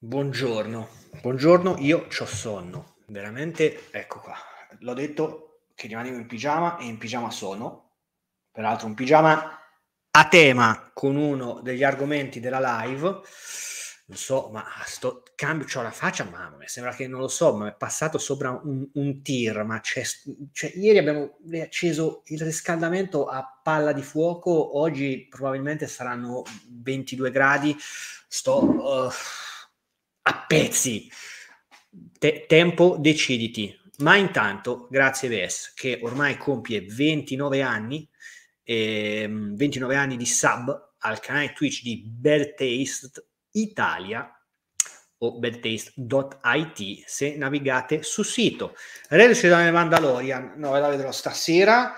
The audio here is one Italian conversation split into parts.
Buongiorno, buongiorno, io ho sonno, veramente, ecco qua, l'ho detto che rimanevo in pigiama e in pigiama sono, peraltro un pigiama a tema con uno degli argomenti della live, non so, ma sto cambio, ho la faccia, mamma mia, sembra che non lo so, ma è passato sopra un, un tir, ma c'è, cioè, ieri abbiamo riacceso il riscaldamento a palla di fuoco, oggi probabilmente saranno 22 gradi, sto uh, a pezzi. Te- tempo, deciditi. Ma intanto, grazie Ves, che ormai compie 29 anni, ehm, 29 anni di sub al canale Twitch di Bell Taste Italia o beltaste.it se navigate sul sito. Reduce da Mandalorian, no, ve la vedrò stasera.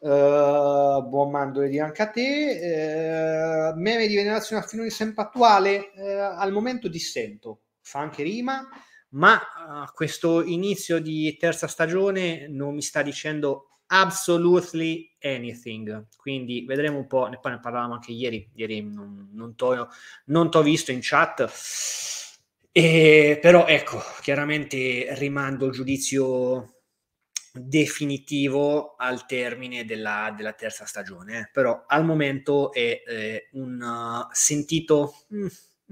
Uh, buon di anche a te. Uh, meme di venerazione a filone sempre attuale. Uh, eh, al momento dissento, fa anche rima, ma questo inizio di terza stagione non mi sta dicendo absolutely anything. Quindi vedremo un po', ne, poi ne parlavamo anche ieri, ieri non, non ti ho visto in chat, e, però ecco, chiaramente rimando il giudizio definitivo al termine della, della terza stagione, eh. però al momento è eh, un uh, sentito... Mm,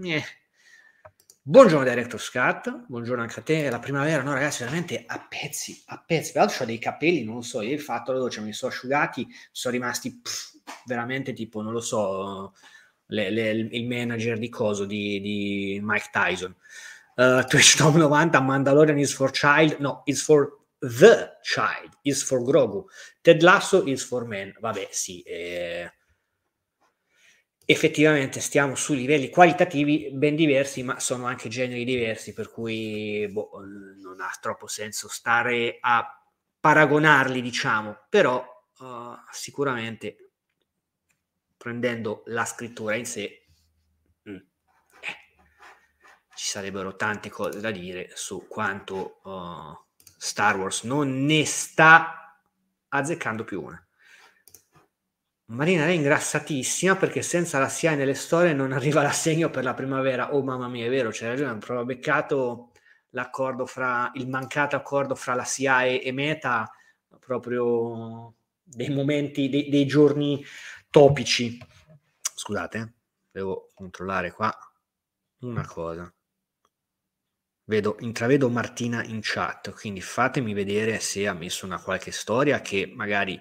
eh Buongiorno Director Scott, buongiorno anche a te, la primavera, no ragazzi, veramente a pezzi, a pezzi, peraltro ho dei capelli, non lo so, io il fatto la doccia, cioè, me sono asciugati, sono rimasti pff, veramente tipo, non lo so, le, le, il manager di coso, di, di Mike Tyson. Uh, Twitch Tom 90, Mandalorian is for child, no, is for the child, is for Grogu, Ted Lasso is for men, vabbè sì, eh, effettivamente stiamo su livelli qualitativi ben diversi, ma sono anche generi diversi, per cui boh, non ha troppo senso stare a paragonarli, diciamo, però uh, sicuramente prendendo la scrittura in sé, mh, mm, eh, ci sarebbero tante cose da dire su quanto uh, Star Wars non ne sta azzeccando più una. Marina è ingrassatissima perché senza la SIAE nelle storie non arriva l'assegno per la primavera. Oh mamma mia, è vero, c'è ragione, proprio beccato l'accordo fra il mancato accordo fra la SIAE e Meta proprio dei momenti dei, dei giorni topici. Scusate, eh, devo controllare qua una cosa. Vedo, intravedo Martina in chat, quindi fatemi vedere se ha messo una qualche storia che magari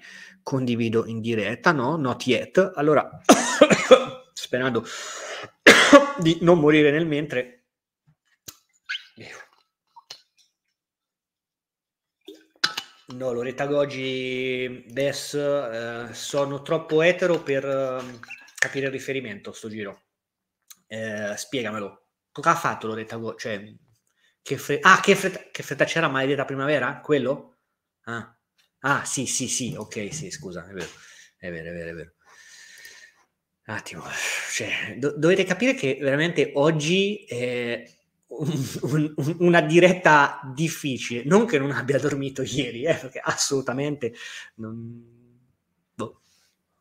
condivido in diretta, no? Not yet. Allora, sperando di non morire nel mentre. No, Loretta Goggi, Des, eh, sono troppo etero per eh, capire il riferimento sto giro. Eh, spiegamelo. Cosa ha fatto Loretta Goggi? Cioè, che fre- ah, che fretta, che fretta c'era maledetta primavera? Quello? Ah Ah, sì, sì, sì, ok, sì, scusa, è vero, è vero, è vero. È vero. Un attimo, cioè, do- dovete capire che veramente oggi è un, un, una diretta difficile. Non che non abbia dormito ieri, eh, perché assolutamente non... boh.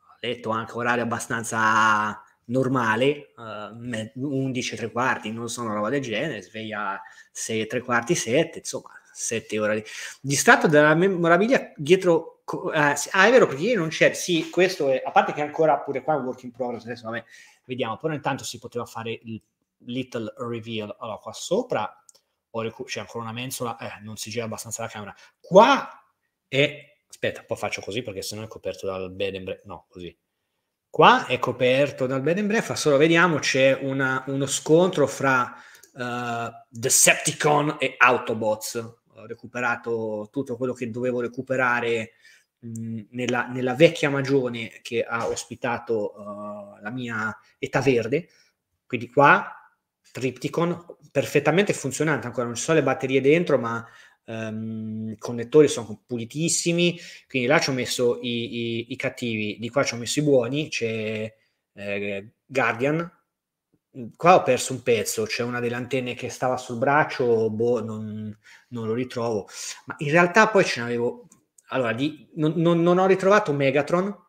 ho letto anche orario abbastanza normale, uh, eh, 11 e tre quarti, non sono roba del genere, sveglia 6 e tre quarti, 7, insomma, sette ore. Distratto dalla memorabilia dietro... Eh, ah, è vero, perché io non c'è... Sì, questo è... A parte che ancora pure qua è un work in progress, adesso vabbè, vediamo. Però intanto si poteva fare il little reveal. Allora, qua sopra recu- c'è ancora una mensola, eh, non si gira abbastanza la camera. Qua è... Aspetta, poi faccio così perché sennò è coperto dal bed and break. No, così. Qua è coperto dal bed and breakfast, solo vediamo c'è una, uno scontro fra uh, Decepticon e Autobots ho recuperato tutto quello che dovevo recuperare mh, nella, nella, vecchia magione che ha ospitato uh, la mia età verde. Quindi qua Tripticon perfettamente funzionante, ancora non ci sono le batterie dentro, ma um, i connettori sono pulitissimi. Quindi là ci ho messo i, i, i cattivi, di qua ci ho messo i buoni, c'è eh, Guardian qua ho perso un pezzo, c'è una delle antenne che stava sul braccio, boh, non, non lo ritrovo. Ma in realtà poi ce n'avevo... Allora, di, non, non, non, ho ritrovato Megatron,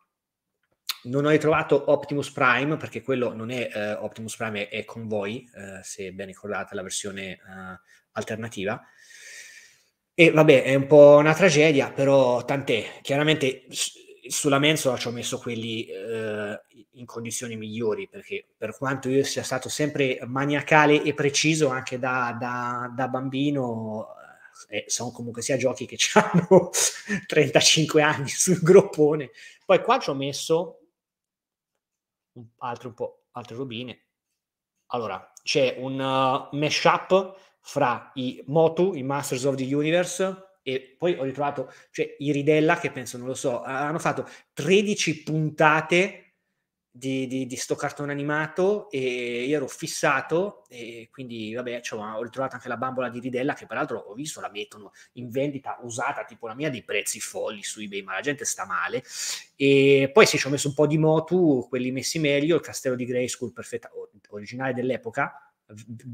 non ho ritrovato Optimus Prime, perché quello non è eh, Optimus Prime, è, è Convoy, eh, se ben ricordate la versione eh, alternativa. E vabbè, è un po' una tragedia, però tant'è. Chiaramente sulla mensola ci ho messo quelli eh, in condizioni migliori perché per quanto io sia stato sempre maniacale e preciso anche da, da, da bambino eh, sono comunque sia giochi che hanno 35 anni sul groppone poi qua ci ho messo un, altre un po' altre rubine allora c'è un uh, mashup fra i Motu, i Masters of the Universe e poi ho ritrovato, cioè i Ridella che penso, non lo so, hanno fatto 13 puntate di, di, di sto cartone animato e io ero fissato e quindi vabbè cioè, ho ritrovato anche la bambola di Ridella che peraltro ho visto la mettono in vendita usata tipo la mia di prezzi folli su ebay ma la gente sta male e poi sì ci ho messo un po' di motu quelli messi meglio il castello di Grayskull perfetta originale dell'epoca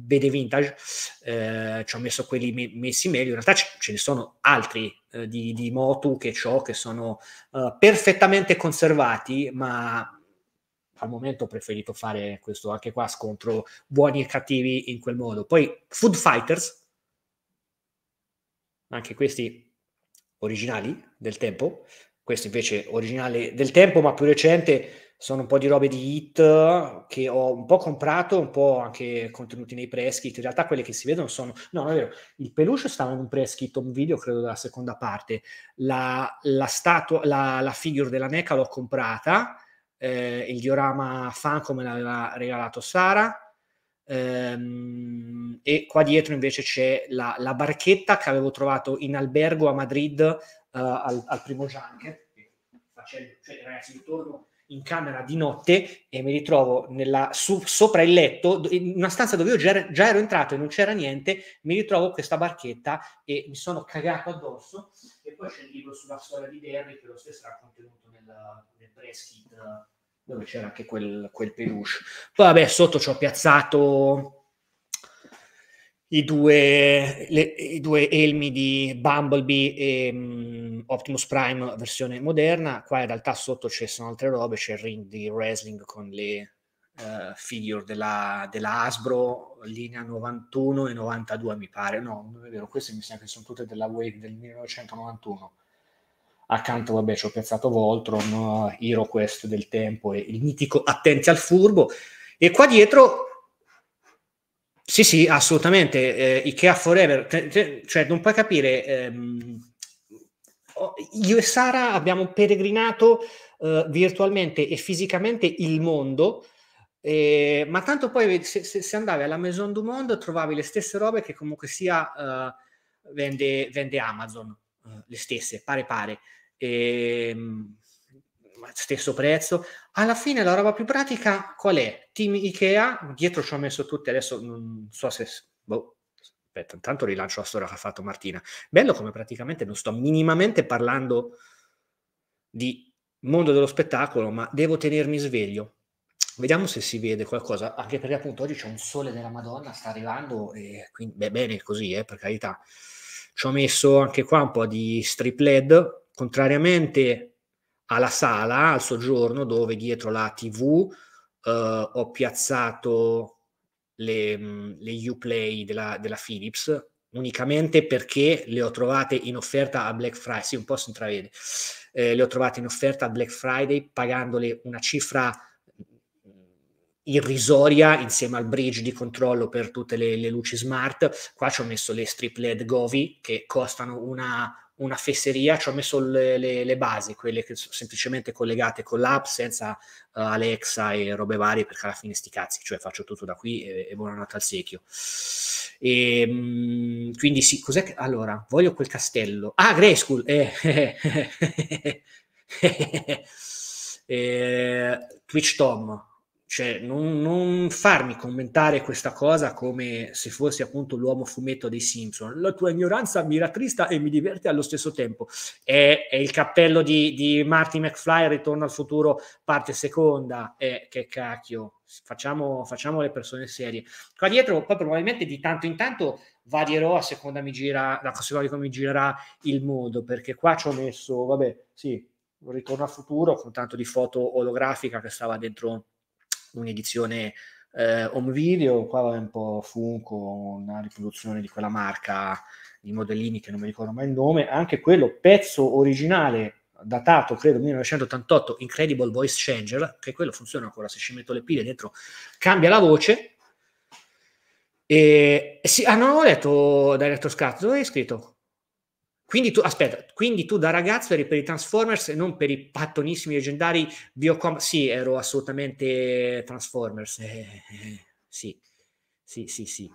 vede vintage, eh, ci ho messo quelli me- messi meglio, in realtà c- ce ne sono altri eh, di, di, Motu che ho che sono eh, perfettamente conservati, ma al momento ho preferito fare questo anche qua scontro buoni e cattivi in quel modo. Poi Food Fighters, anche questi originali del tempo, questo invece originale del tempo ma più recente sono un po' di robe di hit che ho un po' comprato, un po' anche contenuti nei press In realtà quelle che si vedono sono... No, non è vero. Il peluche stava in un press un video, credo, della seconda parte. La, la, statua, la, la figure della NECA l'ho comprata, eh, il diorama fan come l'aveva regalato Sara. Ehm, e qua dietro invece c'è la, la, barchetta che avevo trovato in albergo a Madrid eh, al, al, primo junket. Facendo, cioè, ragazzi, intorno in camera di notte e mi ritrovo nella, su, sopra il letto, in una stanza dove io già, er, già, ero entrato e non c'era niente, mi ritrovo questa barchetta e mi sono cagato addosso. E poi c'è il libro sulla storia di Derry che lo stesso era contenuto nel, nel press kit eh, dove c'era anche quel, quel peluche. Poi vabbè, sotto ci ho piazzato i due, le, i due elmi di Bumblebee e... Mm, Ehm, Optimus Prime versione moderna, qua in realtà sotto ci sono altre robe, c'è il ring di wrestling con le uh, figure della, della, Hasbro, linea 91 e 92 mi pare, no, non è vero, queste mi sembra che sono tutte della Wave del 1991. Accanto, vabbè, ci ho piazzato Voltron, uh, Hero Quest del tempo e il mitico Attenti al furbo. E qua dietro sì, sì, assolutamente. Eh, Ikea Forever, te, te, cioè non puoi capire ehm, io e Sara abbiamo peregrinato eh, virtualmente e fisicamente il mondo, eh, ma tanto poi se, se, andavi alla Maison du Monde trovavi le stesse robe che comunque sia eh, vende, vende, Amazon, eh, le stesse, pare pare. E, ehm, stesso prezzo. Alla fine la roba più pratica qual è? Team Ikea, dietro ci ho messo tutti, adesso non so se boh, aspetta, intanto rilancio la storia che ha fatto Martina. Bello come praticamente non sto minimamente parlando di mondo dello spettacolo, ma devo tenermi sveglio. Vediamo se si vede qualcosa, anche perché appunto oggi c'è un sole della Madonna, sta arrivando, e quindi beh, bene così, eh, per carità. Ci ho messo anche qua un po' di strip LED, contrariamente alla sala, al soggiorno, dove dietro la TV eh, ho piazzato le, le Uplay della, della Philips unicamente perché le ho trovate in offerta a Black Friday, sì un po' si intravede, eh, le ho trovate in offerta a Black Friday pagandole una cifra irrisoria insieme al bridge di controllo per tutte le, le luci smart, qua ci ho messo le strip LED Govi che costano una, una fesseria, ci ho messo le, le, le basi, quelle che sono semplicemente collegate con l'app senza uh, Alexa e robe varie, perché alla fine sti cazzi, cioè faccio tutto da qui e, e buonanotte al secchio. E, mh, quindi sì, cos'è che... Allora, voglio quel castello. Ah, Grayskull! Eh, eh, eh, Twitch Tom, cioè, non, non, farmi commentare questa cosa come se fossi appunto l'uomo fumetto dei Simpson. La tua ignoranza mi rattrista e mi diverte allo stesso tempo. È, è il cappello di, di Marty McFly, Ritorno al futuro, parte seconda. Eh, che cacchio, facciamo, facciamo le persone serie. Qua dietro, poi probabilmente di tanto in tanto varierò a seconda, mi gira, la seconda di come mi girerà il mondo, perché qua ci ho messo, vabbè, sì, Ritorno al futuro con tanto di foto olografica che stava dentro un'edizione eh, home video, qua è un po' funko, una riproduzione di quella marca di modellini che non mi ricordo mai il nome, anche quello pezzo originale datato credo 1988 Incredible Voice Changer, che quello funziona ancora se ci metto le pile dentro, cambia la voce e eh sì, ah no, ho letto Director Scott, dove hai scritto? Quindi tu, aspetta, quindi tu da ragazzo eri per i Transformers e non per i pattonissimi leggendari Biocom? Sì, ero assolutamente Transformers. Eh, eh, sì, sì, sì, sì.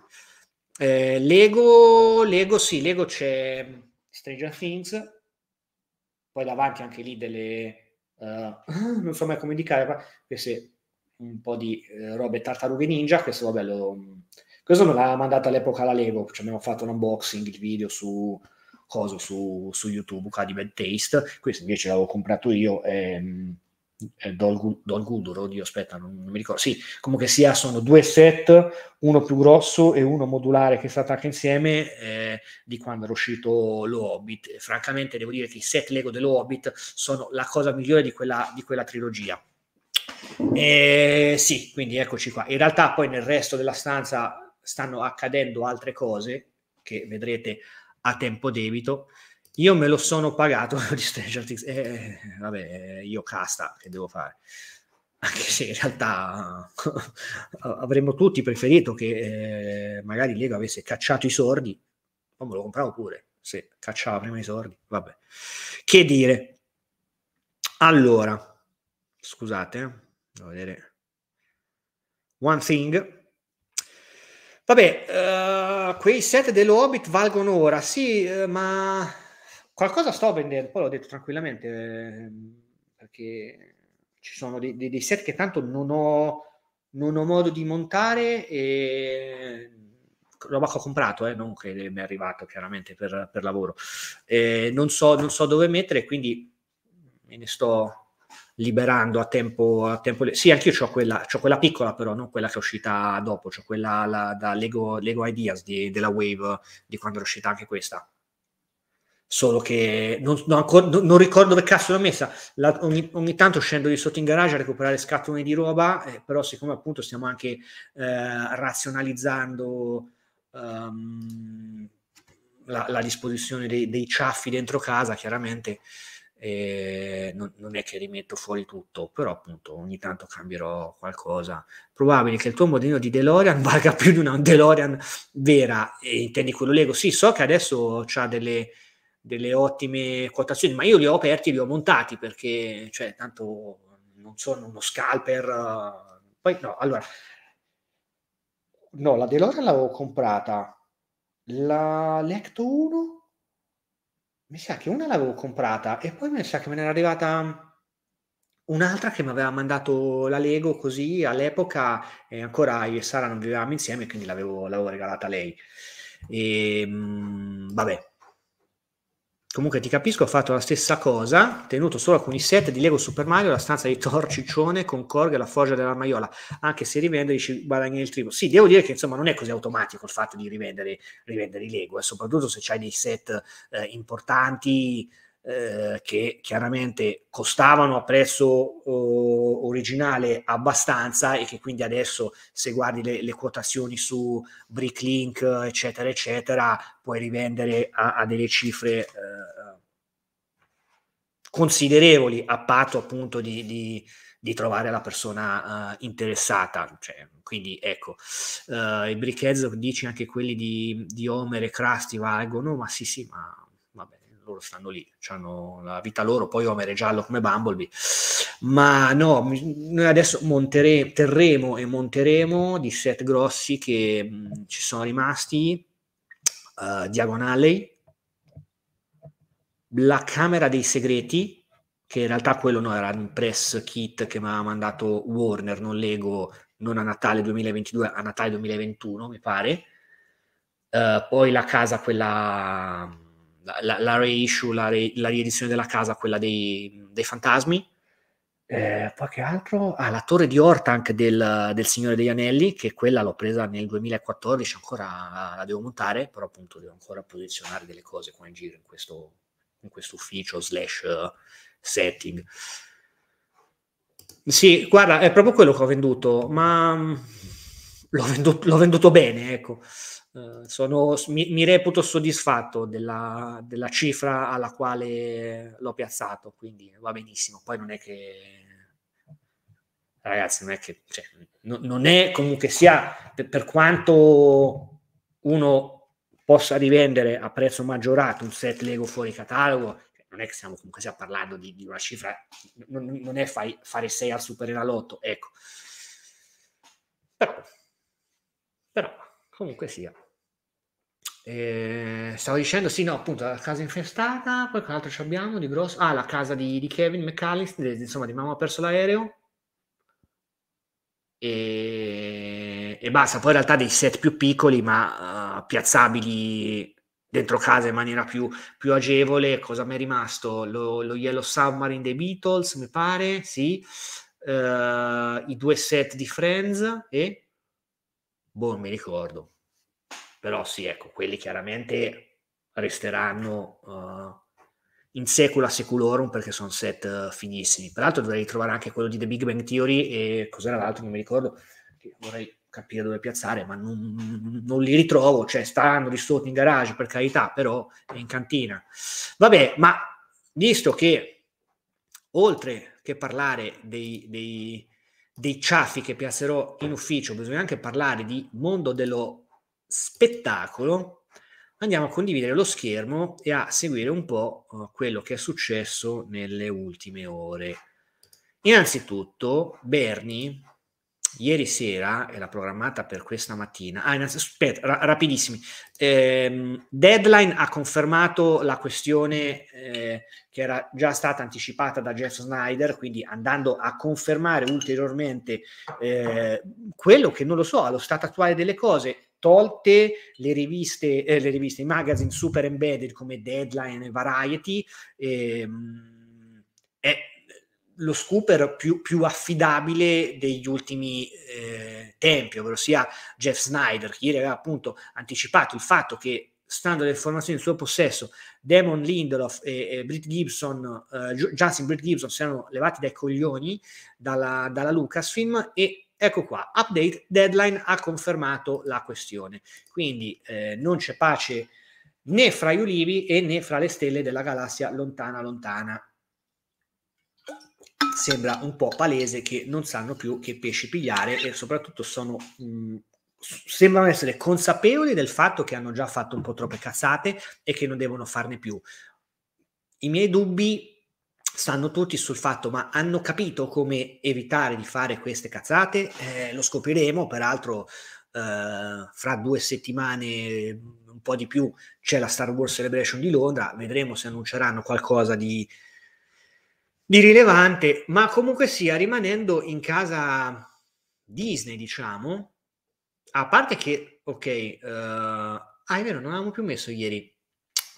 Eh, Lego, Lego, sì, Lego c'è Stranger Things, poi davanti anche lì delle... Uh, non so mai come indicare, ma queste un po' di uh, robe tartarughe ninja, questo va bello. Questo me l'ha mandato all'epoca la Lego, ci cioè abbiamo fatto un unboxing, il video su coso su, su YouTube, Cadibet Taste, questo invece l'avevo comprato io. Ehm, eh, Dol, Dol oddio aspetta non, non, mi ricordo, sì, comunque sia sono due set, uno più grosso e uno modulare che si attacca insieme eh, di quando era uscito lo Hobbit, francamente devo dire che i set Lego dello Hobbit sono la cosa migliore di quella, di quella trilogia e, sì, quindi eccoci qua, in realtà poi nel resto della stanza stanno accadendo altre cose che vedrete a tempo debito. Io me lo sono pagato di Stranger Things. Eh, vabbè, io casta, che devo fare? Anche se in realtà avremmo tutti preferito che eh, magari Lego avesse cacciato i sordi, poi me lo compravo pure, se cacciava prima i sordi, vabbè. Che dire? Allora, scusate, eh, devo vedere. One Thing, Vabbè, uh, quei set dello Hobbit valgono ora, sì, uh, ma qualcosa sto vendendo, poi l'ho detto tranquillamente, eh, perché ci sono dei, dei, dei, set che tanto non ho, non ho modo di montare e roba che ho comprato, eh, non che mi è arrivato chiaramente per, per lavoro. Eh, non, so, non so dove mettere, quindi me ne sto liberando a tempo, a tempo sì anch'io ho quella, quella, piccola però non quella che è uscita dopo ho quella la, da Lego, Lego Ideas di, della Wave di quando è uscita anche questa solo che non, non, ancora, non, ricordo che cazzo l'ho messa la, ogni, ogni, tanto scendo di sotto in garage a recuperare scatole di roba eh, però siccome appunto stiamo anche eh, razionalizzando um, la, la, disposizione dei, dei ciaffi dentro casa chiaramente non, non, è che rimetto fuori tutto, però appunto ogni tanto cambierò qualcosa. Probabile che il tuo modello di DeLorean valga più di una DeLorean vera, e intendi quello Lego? Sì, so che adesso c'ha delle, delle ottime quotazioni, ma io li ho aperti, e li ho montati perché, cioè, tanto non sono uno scalper. Eh. Poi no, allora, no, la DeLorean l'avevo comprata, la Lecto 1 mi sa che una l'avevo comprata e poi mi sa che me n'era arrivata un'altra che mi aveva mandato la Lego così all'epoca e ancora io e Sara non vivevamo insieme quindi l'avevo, l'avevo regalata a lei e ehm, mh, vabbè Comunque ti capisco, ho fatto la stessa cosa, tenuto solo alcuni set di Lego Super Mario, la stanza di Thor Ciccione con Korg e la forgia dell'armaiola. anche se rivendere ci guadagni il triplo. Sì, devo dire che insomma non è così automatico il fatto di rivendere, rivendere i Lego, e eh, soprattutto se hai dei set eh, importanti, eh, che chiaramente costavano a prezzo eh, originale abbastanza e che quindi adesso se guardi le, le quotazioni su Bricklink eccetera eccetera puoi rivendere a, a delle cifre eh, considerevoli a patto appunto di, di, di trovare la persona eh, interessata cioè, quindi ecco eh, i brickheads dici anche quelli di, di Homer e Krusty valgono ma sì sì ma loro stanno lì, hanno la vita loro, poi Homer è giallo come Bumblebee. Ma no, noi adesso montere- terremo e monteremo di set grossi che mh, mm, ci sono rimasti, uh, eh, Diagonale, La Camera dei Segreti, che in realtà quello no, era un press kit che mi ha mandato Warner, non Lego, non a Natale 2022, a Natale 2021, mi pare. Uh, poi la casa, quella la, la reissue, la, re, la, riedizione della casa, quella dei, dei fantasmi. Eh, poi che altro? Ah, la torre di Ortank del, del, Signore degli Anelli, che quella l'ho presa nel 2014, ancora la devo montare, però appunto devo ancora posizionare delle cose qua in giro in questo, in questo ufficio slash uh, setting. Sì, guarda, è proprio quello che ho venduto, ma l'ho venduto, l'ho venduto bene, ecco. Uh, sono, mi, mi, reputo soddisfatto della, della, cifra alla quale l'ho piazzato, quindi va benissimo. Poi non è che, ragazzi, non è che, cioè, no, non è comunque sia, per, per, quanto uno possa rivendere a prezzo maggiorato un set Lego fuori catalogo, cioè, non è che stiamo comunque sia parlando di, di una cifra, non, non è fai, fare 6 al Superenalotto, ecco. Però però comunque sia. Eh, stavo dicendo, sì, no, appunto, la casa infestata, poi che altro ci abbiamo di grosso? Ah, la casa di, di Kevin McAllister, insomma, di mamma ha perso l'aereo. E, e, basta, poi in realtà dei set più piccoli, ma uh, piazzabili dentro casa in maniera più, più agevole. Cosa mi è rimasto? Lo, lo, Yellow Submarine dei Beatles, mi pare, sì. Uh, I due set di Friends e Boh, non mi ricordo. Però sì, ecco, quelli chiaramente resteranno uh, in secula seculorum perché sono set uh, finissimi. Peraltro dovrei ritrovare anche quello di The Big Bang Theory e cos'era l'altro, non mi ricordo, vorrei capire dove piazzare, ma non, non li ritrovo, cioè stanno lì sotto in garage per carità, però è in cantina. Vabbè, ma visto che oltre che parlare dei, dei dei ciaffi che piazzerò in ufficio, bisogna anche parlare di mondo dello spettacolo, andiamo a condividere lo schermo e a seguire un po' eh, quello che è successo nelle ultime ore. Innanzitutto, Berni ieri sera era programmata per questa mattina. Ah, aspetta, ra- rapidissimi. Eh, Deadline ha confermato la questione eh, che era già stata anticipata da Jeff Snyder, quindi andando a confermare ulteriormente eh, quello che non lo so, allo stato attuale delle cose, tolte le riviste, eh, le riviste, i magazine super embedded come Deadline e Variety. Ehm, è lo scooper più, più, affidabile degli ultimi eh, tempi, ovvero sia Jeff Snyder, che ieri aveva appunto anticipato il fatto che, stando alle informazioni in suo possesso, Damon Lindelof e, e Britt Gibson, eh, Justin Britt Gibson, si erano levati dai coglioni dalla, dalla Lucasfilm e Ecco qua, update, deadline ha confermato la questione. Quindi eh, non c'è pace né fra gli ulivi e né fra le stelle della galassia lontana lontana sembra un po' palese che non sanno più che pesci pigliare e soprattutto sono, mh, mm, sembrano essere consapevoli del fatto che hanno già fatto un po' troppe cazzate e che non devono farne più. I miei dubbi stanno tutti sul fatto, ma hanno capito come evitare di fare queste cazzate? Eh, lo scopriremo, peraltro eh, fra due settimane, un po' di più, c'è la Star Wars Celebration di Londra, vedremo se annunceranno qualcosa di di rilevante, ma comunque sia, rimanendo in casa Disney, diciamo, a parte che, ok, uh, eh, ah è vero, non avevamo più messo ieri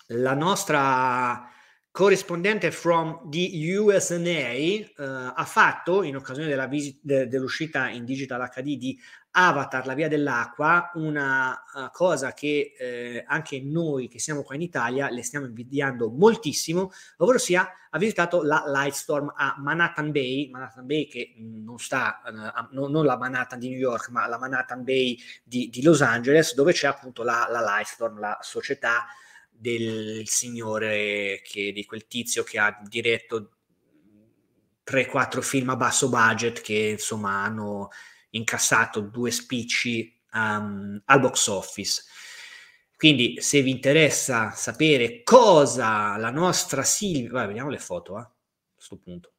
la nostra corrispondente from the USA uh, eh, ha fatto, in occasione visit, de, dell'uscita in Digital HD di Avatar, la via dell'acqua, una eh, cosa che eh, anche noi che siamo qua in Italia le stiamo invidiando moltissimo, ovvero sia ha visitato la Lightstorm a Manhattan Bay, Manhattan Bay che mm, non sta, uh, no, non la Manhattan di New York, ma la Manhattan Bay di, di Los Angeles, dove c'è appunto la, la Lightstorm, la società del signore, che, di quel tizio che ha diretto 3-4 film a basso budget che insomma hanno incassato due spicci um, al box office. Quindi se vi interessa sapere cosa la nostra Silvia... Vai, vediamo le foto, eh, a questo punto.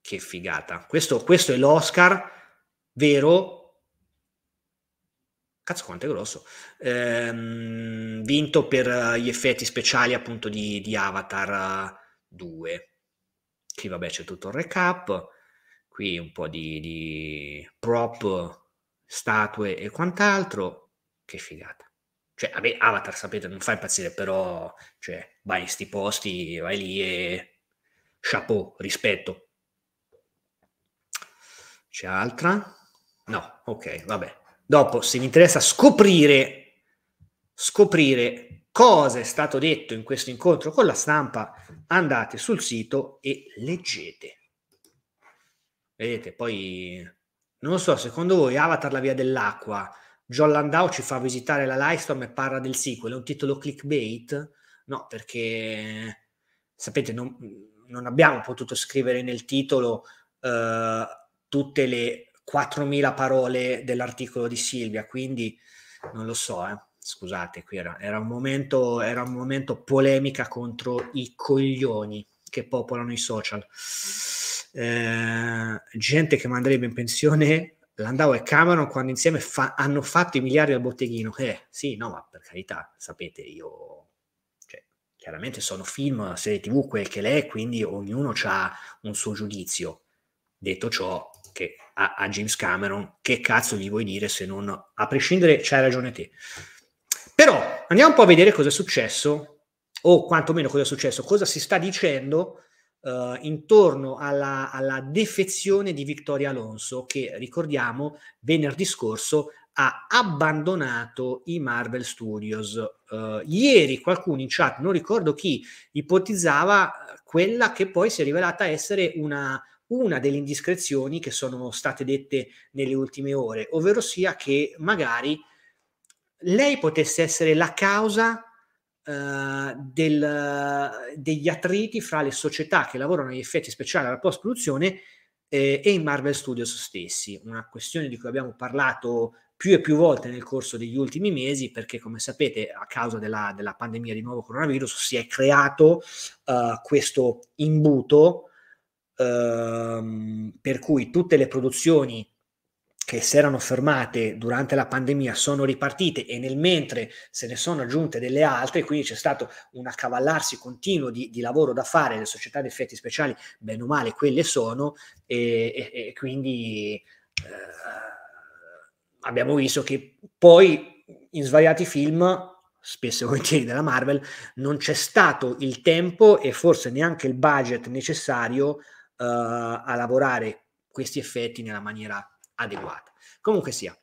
Che figata. Questo, questo è l'Oscar vero cazzo quanto è grosso, ehm, vinto per eh, gli effetti speciali appunto di, di Avatar 2. Eh, Qui vabbè c'è tutto il recap, qui un po' di, di prop, statue e quant'altro. Che figata. Cioè, a Avatar, sapete, non fa impazzire, però, cioè, vai in sti posti, vai lì e... Chapeau, rispetto. C'è altra? No, ok, vabbè. Dopo, se vi interessa scoprire, scoprire cosa è stato detto in questo incontro con la stampa, andate sul sito e leggete. Vedete, poi non lo so, secondo voi Avatar la via dell'acqua, John Landau ci fa visitare la Livestorm e parla del sequel, è un titolo clickbait? No, perché sapete, non, non abbiamo potuto scrivere nel titolo eh, tutte le 4.000 parole dell'articolo di Silvia, quindi non lo so, eh. scusate, qui era, era, un momento, era un momento polemica contro i coglioni che popolano i social. Eh, gente che manderebbe in pensione Landau e Cameron quando insieme fa- hanno fatto i miliardi al botteghino. Eh, sì, no, ma per carità, sapete, io... Cioè, chiaramente sono film, serie tv, quel che l'è, quindi ognuno ha un suo giudizio. Detto ciò, che a, a James Cameron, che cazzo gli vuoi dire se non... A prescindere, c'hai ragione te. Però, andiamo un po' a vedere cosa è successo, o quantomeno cosa è successo, cosa si sta dicendo eh, intorno alla, alla defezione di Vittorio Alonso, che ricordiamo venerdì scorso ha abbandonato i Marvel Studios. Uh, ieri qualcuno in chat, non ricordo chi, ipotizzava eh, quella che poi si è rivelata essere una, una delle indiscrezioni che sono state dette nelle ultime ore, ovvero sia che magari lei potesse essere la causa eh, del, degli attriti fra le società che lavorano agli effetti speciali alla post produzione eh, e i Marvel Studios stessi, una questione di cui abbiamo parlato più e più volte nel corso degli ultimi mesi perché come sapete a causa della, della pandemia di nuovo coronavirus si è creato uh, questo imbuto uh, per cui tutte le produzioni che si erano fermate durante la pandemia sono ripartite e nel mentre se ne sono aggiunte delle altre, quindi c'è stato un accavallarsi continuo di, di lavoro da fare, le società di effetti speciali, bene o male, quelle sono, e, e, e quindi eh, abbiamo visto che poi in svariati film spesso e volentieri della Marvel, non c'è stato il tempo e forse neanche il budget necessario uh, a lavorare questi effetti nella maniera adeguata. Comunque sia,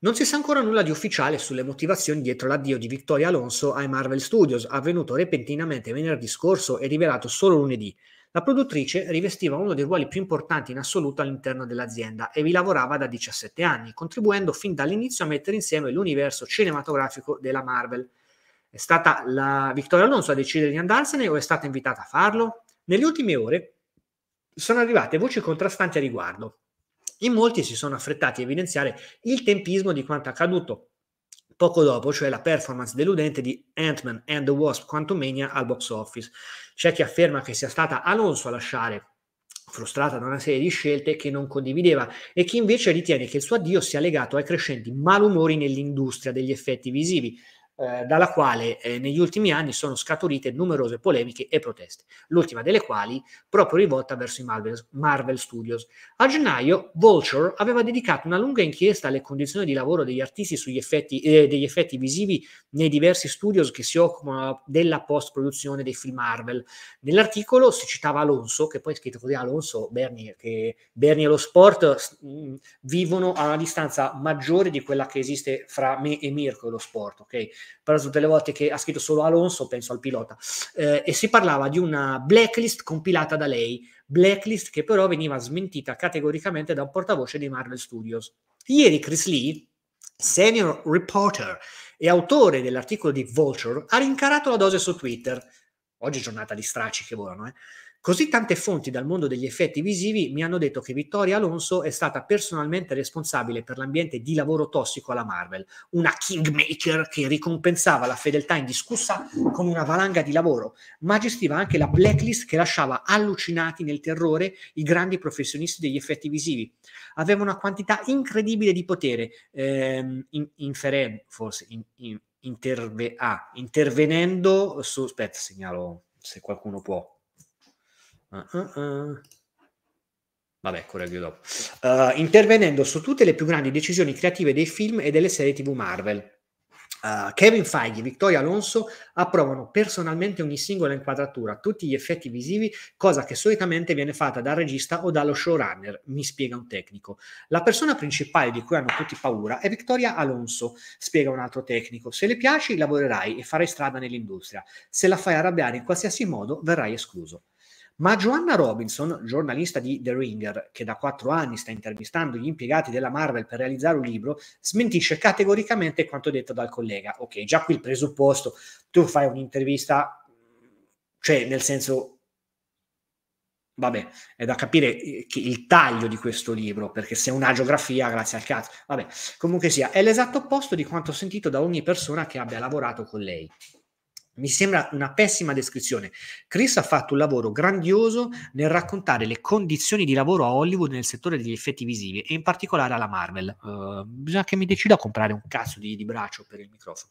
non si sa ancora nulla di ufficiale sulle motivazioni dietro l'addio di Vittorio Alonso ai Marvel Studios, avvenuto repentinamente venerdì scorso e rivelato solo lunedì. La produttrice rivestiva uno dei ruoli più importanti in assoluto all'interno dell'azienda e vi lavorava da 17 anni, contribuendo fin dall'inizio a mettere insieme l'universo cinematografico della Marvel. È stata la Vittoria Alonso a decidere di andarsene o è stata invitata a farlo? Nelle ultime ore sono arrivate voci contrastanti a riguardo. In molti si sono affrettati a evidenziare il tempismo di quanto accaduto poco dopo, cioè la performance deludente di Ant-Man and the Wasp Quantumania al box office. C'è chi afferma che sia stata Alonso a lasciare frustrata da una serie di scelte che non condivideva e chi invece ritiene che il suo addio sia legato ai crescenti malumori nell'industria degli effetti visivi, eh, dalla quale eh, negli ultimi anni sono scaturite numerose polemiche e proteste, l'ultima delle quali proprio rivolta verso i Marvel, Marvel Studios. A gennaio Vulture aveva dedicato una lunga inchiesta alle condizioni di lavoro degli artisti sugli effetti, eh, degli effetti visivi nei diversi studios che si occupano della post-produzione dei film Marvel. Nell'articolo si citava Alonso, che poi è scritto così Alonso, Bernie, che Bernie e lo sport mh, vivono a una distanza maggiore di quella che esiste fra me e Mirko e lo sport, ok? tutte le volte che ha scritto solo Alonso, penso al pilota, eh, e si parlava di una blacklist compilata da lei, blacklist che però veniva smentita categoricamente da un portavoce di Marvel Studios. Ieri Chris Lee, senior reporter e autore dell'articolo di Vulture, ha rincarato la dose su Twitter. Oggi è giornata di straci che volano, eh Così tante fonti dal mondo degli effetti visivi mi hanno detto che Vittoria Alonso è stata personalmente responsabile per l'ambiente di lavoro tossico alla Marvel, una kingmaker che ricompensava la fedeltà indiscussa con una valanga di lavoro, ma gestiva anche la blacklist che lasciava allucinati nel terrore i grandi professionisti degli effetti visivi. Aveva una quantità incredibile di potere, ehm, in, inferen, forse in, in, interve, ah, intervenendo su... aspetta, segnalo se qualcuno può Uh, uh, uh. Vabbè, correggio dopo. Eh, intervenendo su tutte le più grandi decisioni creative dei film e delle serie TV Marvel. Uh, Kevin Feige e Vittorio Alonso approvano personalmente ogni singola inquadratura, tutti gli effetti visivi, cosa che solitamente viene fatta dal regista o dallo showrunner, mi spiega un tecnico. La persona principale di cui hanno tutti paura è Vittoria Alonso, spiega un altro tecnico. Se le piaci lavorerai e farai strada nell'industria, se la fai arrabbiare in qualsiasi modo verrai escluso. Ma Joanna Robinson, giornalista di The Ringer, che da quattro anni sta intervistando gli impiegati della Marvel per realizzare un libro, smentisce categoricamente quanto detto dal collega. Ok, già qui il presupposto, tu fai un'intervista, cioè nel senso, vabbè, è da capire eh, il taglio di questo libro, perché se è una geografia, grazie al cazzo, vabbè, comunque sia, è l'esatto opposto di quanto sentito da ogni persona che abbia lavorato con lei. Mi sembra una pessima descrizione. Chris ha fatto un lavoro grandioso nel raccontare le condizioni di lavoro a Hollywood nel settore degli effetti visivi e in particolare alla Marvel. Uh, bisogna che mi decida a comprare un cazzo di, di braccio per il microfono.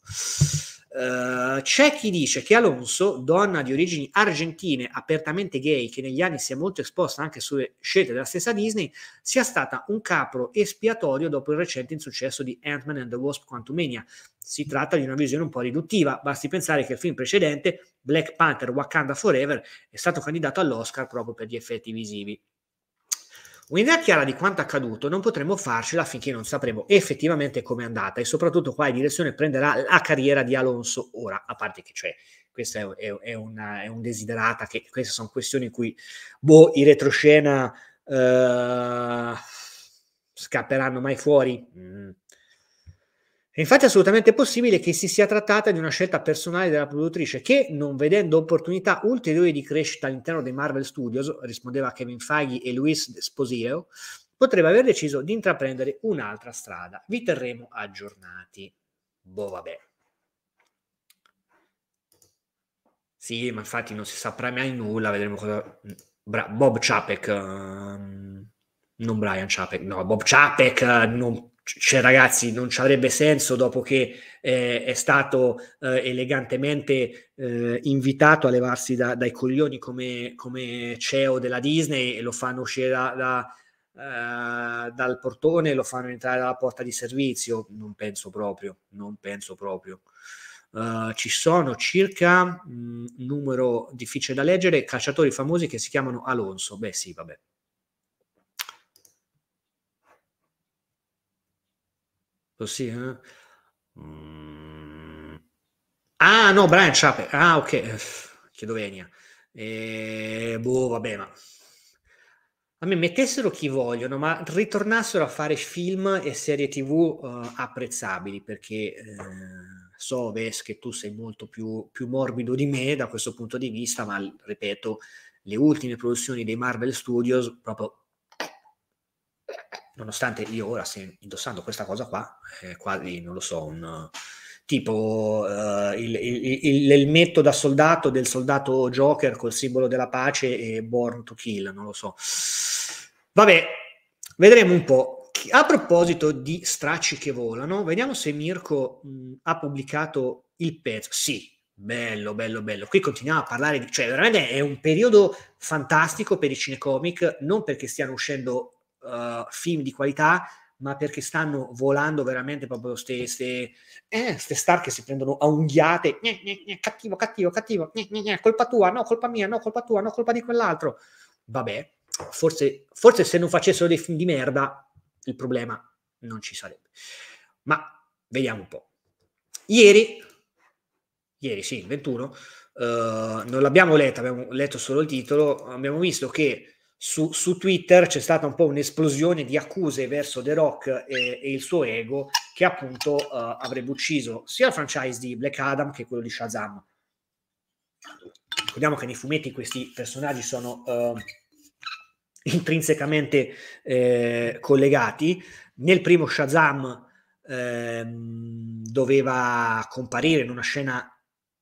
Uh, c'è chi dice che Alonso, donna di origini argentine, apertamente gay, che negli anni si è molto esposta anche sulle scelte della stessa Disney, sia stata un capro espiatorio dopo il recente insuccesso di Ant-Man and the Wasp Quantumania si tratta di una visione un po' riduttiva. Basti pensare che il film precedente, Black Panther Wakanda Forever, è stato candidato all'Oscar proprio per gli effetti visivi. Un'idea chiara di quanto accaduto non potremo farcela finché non sapremo effettivamente com'è andata e soprattutto quale direzione prenderà la carriera di Alonso ora, a parte che cioè questa è, è, una, è un desiderata, che queste sono questioni in cui boh, i retroscena eh, scapperanno mai fuori. Mm e infatti è assolutamente possibile che si sia trattata di una scelta personale della produttrice che, non vedendo opportunità ulteriori di crescita all'interno dei Marvel Studios, rispondeva Kevin Feige e Luis Sposio, potrebbe aver deciso di intraprendere un'altra strada. Vi terremo aggiornati. Boh, vabbè. Sì, ma infatti non si saprà mai nulla, vedremo cosa... Bra- Bob Chapek, uh, non Brian Chapek, no, Bob Chapek eh, non cioè ragazzi non ci avrebbe senso dopo che eh, è stato eh, elegantemente eh, invitato a levarsi da, dai coglioni come, come, CEO della Disney e lo fanno uscire da, da, eh, dal portone lo fanno entrare dalla porta di servizio non penso proprio non penso proprio Uh, ci sono circa mm, un numero difficile da leggere, calciatori famosi che si chiamano Alonso. Beh, sì, vabbè, Così, eh? mm. Ah, no, Brian Chape. Ah, ok. Chiedo venia. E... Eh, boh, vabbè, ma... A me mettessero chi vogliono, ma ritornassero a fare film e serie tv uh, apprezzabili, perché... Uh so Ves che tu sei molto più, più, morbido di me da questo punto di vista, ma ripeto, le ultime produzioni dei Marvel Studios proprio nonostante io ora stia indossando questa cosa qua, eh, quasi, non lo so, un tipo uh, il, il, il, l'elmetto da soldato del soldato Joker col simbolo della pace e Born to Kill, non lo so. Vabbè, vedremo un po'. A proposito di stracci che volano, vediamo se Mirko mh, mm, ha pubblicato il pezzo. Sì, bello, bello, bello. Qui continuiamo a parlare di... Cioè, veramente è un periodo fantastico per i cinecomic, non perché stiano uscendo uh, film di qualità, ma perché stanno volando veramente proprio queste eh, star che si prendono a unghiate, gne, gne, gne, cattivo, cattivo, cattivo, colpa tua, no, colpa mia, no, colpa tua, no, colpa di quell'altro. Vabbè, forse, forse se non facessero dei film di merda, il problema non ci sarebbe. Ma vediamo un po'. Ieri, ieri sì, il 21, uh, eh, non l'abbiamo letto, abbiamo letto solo il titolo, abbiamo visto che su, su, Twitter c'è stata un po' un'esplosione di accuse verso The Rock e, e il suo ego che appunto uh, avrebbe ucciso sia il franchise di Black Adam che quello di Shazam. Ricordiamo che nei fumetti questi personaggi sono uh, intrinsecamente eh, collegati. Nel primo Shazam eh, doveva comparire in una scena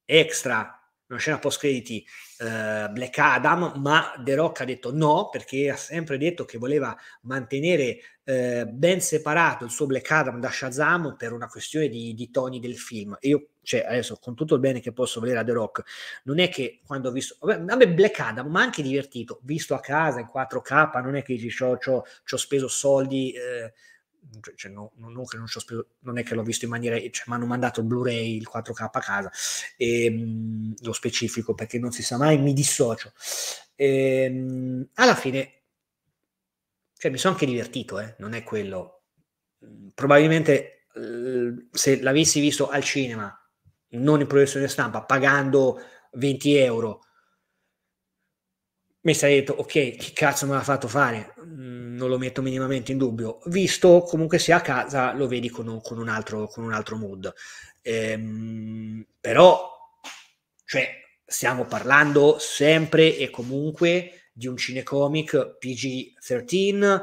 extra una scena post crediti eh, Black Adam, ma The Rock ha detto no perché ha sempre detto che voleva mantenere eh, ben separato il suo Black Adam da Shazam per una questione di, di toni del film. E io, cioè, adesso con tutto il bene che posso volere a The Rock, non è che quando ho visto, vabbè, Black Adam, ma anche divertito, visto a casa in 4K, non è che ci ho speso soldi. Eh, cioè, cioè no, non, che non, speso, non, è che l'ho visto in maniera, cioè, mi hanno mandato il Blu-ray, il 4K a casa, e, ehm, mh, lo specifico perché non si sa mai, mi dissocio. E, ehm, mh, alla fine, cioè, mi sono anche divertito, eh? non è quello. Probabilmente eh, se l'avessi visto al cinema, non in professione stampa, pagando 20 euro, mi sarei detto, ok, che cazzo me l'ha fatto fare? non lo metto minimamente in dubbio, visto comunque sia a casa lo vedi con un, con un, altro, con un altro, mood. Ehm, però, cioè, stiamo parlando sempre e comunque di un cinecomic PG-13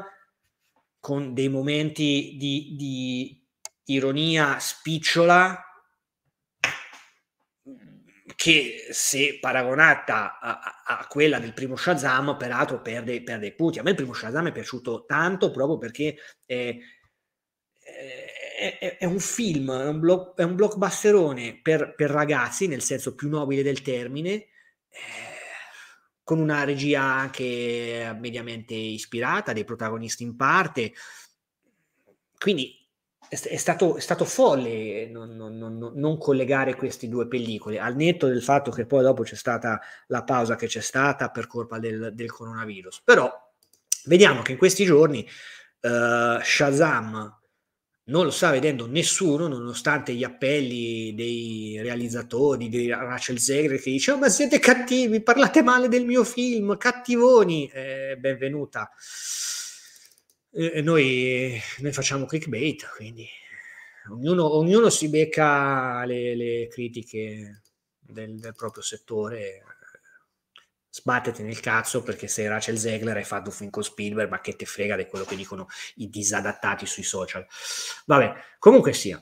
con dei momenti di, di ironia spicciola che se paragonata a, a, quella del primo Shazam, peraltro perde, perde punti. A me il primo Shazam è piaciuto tanto proprio perché è, è, è, è un film, è un, block, è un blockbusterone per, per, ragazzi, nel senso più nobile del termine, eh, con una regia anche mediamente ispirata, dei protagonisti in parte. Quindi è, stato, è stato, folle non, non, non, non, collegare queste due pellicole, al netto del fatto che poi dopo c'è stata la pausa che c'è stata per colpa del, del coronavirus. Però vediamo che in questi giorni uh, Shazam non lo sta vedendo nessuno, nonostante gli appelli dei realizzatori, di Rachel Zegre che dice oh, ma siete cattivi, parlate male del mio film, cattivoni, eh, benvenuta eh, noi, noi, facciamo clickbait, quindi ognuno, ognuno si becca le, le critiche del, del, proprio settore. Sbattete nel cazzo perché se Rachel Zegler hai fatto un con Spielberg, ma che te frega di quello che dicono i disadattati sui social. Vabbè, comunque sia.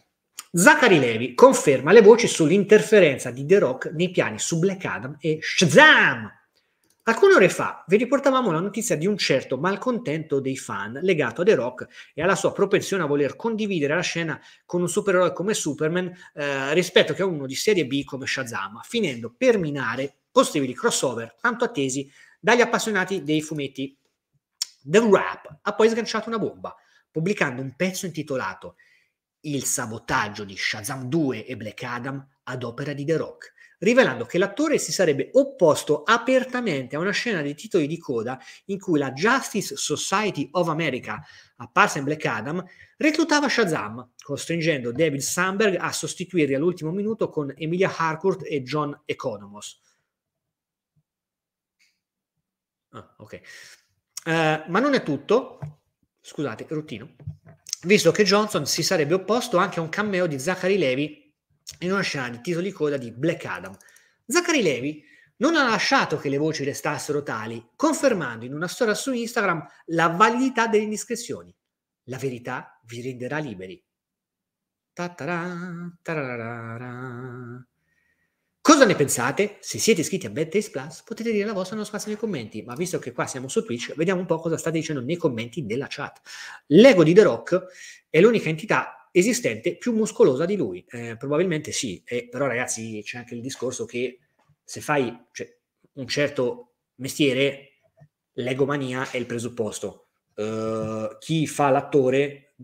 Zachary Levi conferma le voci sull'interferenza di The Rock nei piani su Black Adam e Shazam. Alcune ore fa vi riportavamo la notizia di un certo malcontento dei fan legato a The Rock e alla sua propensione a voler condividere la scena con un supereroe come Superman eh, rispetto che a uno di serie B come Shazam, finendo per minare possibili crossover tanto attesi dagli appassionati dei fumetti. The Wrap ha poi sganciato una bomba, pubblicando un pezzo intitolato Il sabotaggio di Shazam 2 e Black Adam ad opera di The Rock rivelando che l'attore si sarebbe opposto apertamente a una scena dei titoli di coda in cui la Justice Society of America, apparsa in Black Adam, reclutava Shazam, costringendo David Sandberg a sostituirli all'ultimo minuto con Emilia Harcourt e John Economos. Ah, ok. Uh, ma non è tutto. Scusate, routine. Visto che Johnson si sarebbe opposto anche a un cameo di Zachary Levy in una scena di titoli coda di Black Adam. Zachary Levi non ha lasciato che le voci restassero tali, confermando in una storia su Instagram la validità delle indiscrezioni. La verità vi renderà liberi. Cosa ne pensate? Se siete iscritti a Bad Taste Plus potete dire la vostra nello spazio nei commenti, ma visto che qua siamo su Twitch, vediamo un po' cosa state dicendo nei commenti della chat. L'ego di The Rock è l'unica entità esistente più muscolosa di lui? Eh, probabilmente sì, eh, però ragazzi c'è anche il discorso che se fai cioè, un certo mestiere, l'egomania è il presupposto. Uh, chi fa l'attore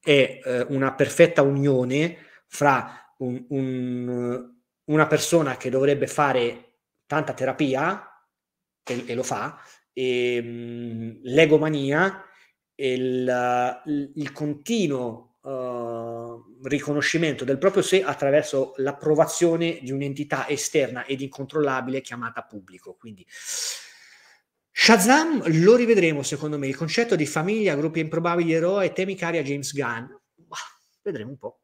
è uh, una perfetta unione fra un, un, una persona che dovrebbe fare tanta terapia e, e lo fa, e, um, l'egomania, il, il continuo Uh, riconoscimento del proprio sé attraverso l'approvazione di un'entità esterna ed incontrollabile chiamata pubblico. Quindi Shazam lo rivedremo secondo me, il concetto di famiglia, gruppi improbabili, eroe, temi cari a James Gunn. Bah, vedremo un po'.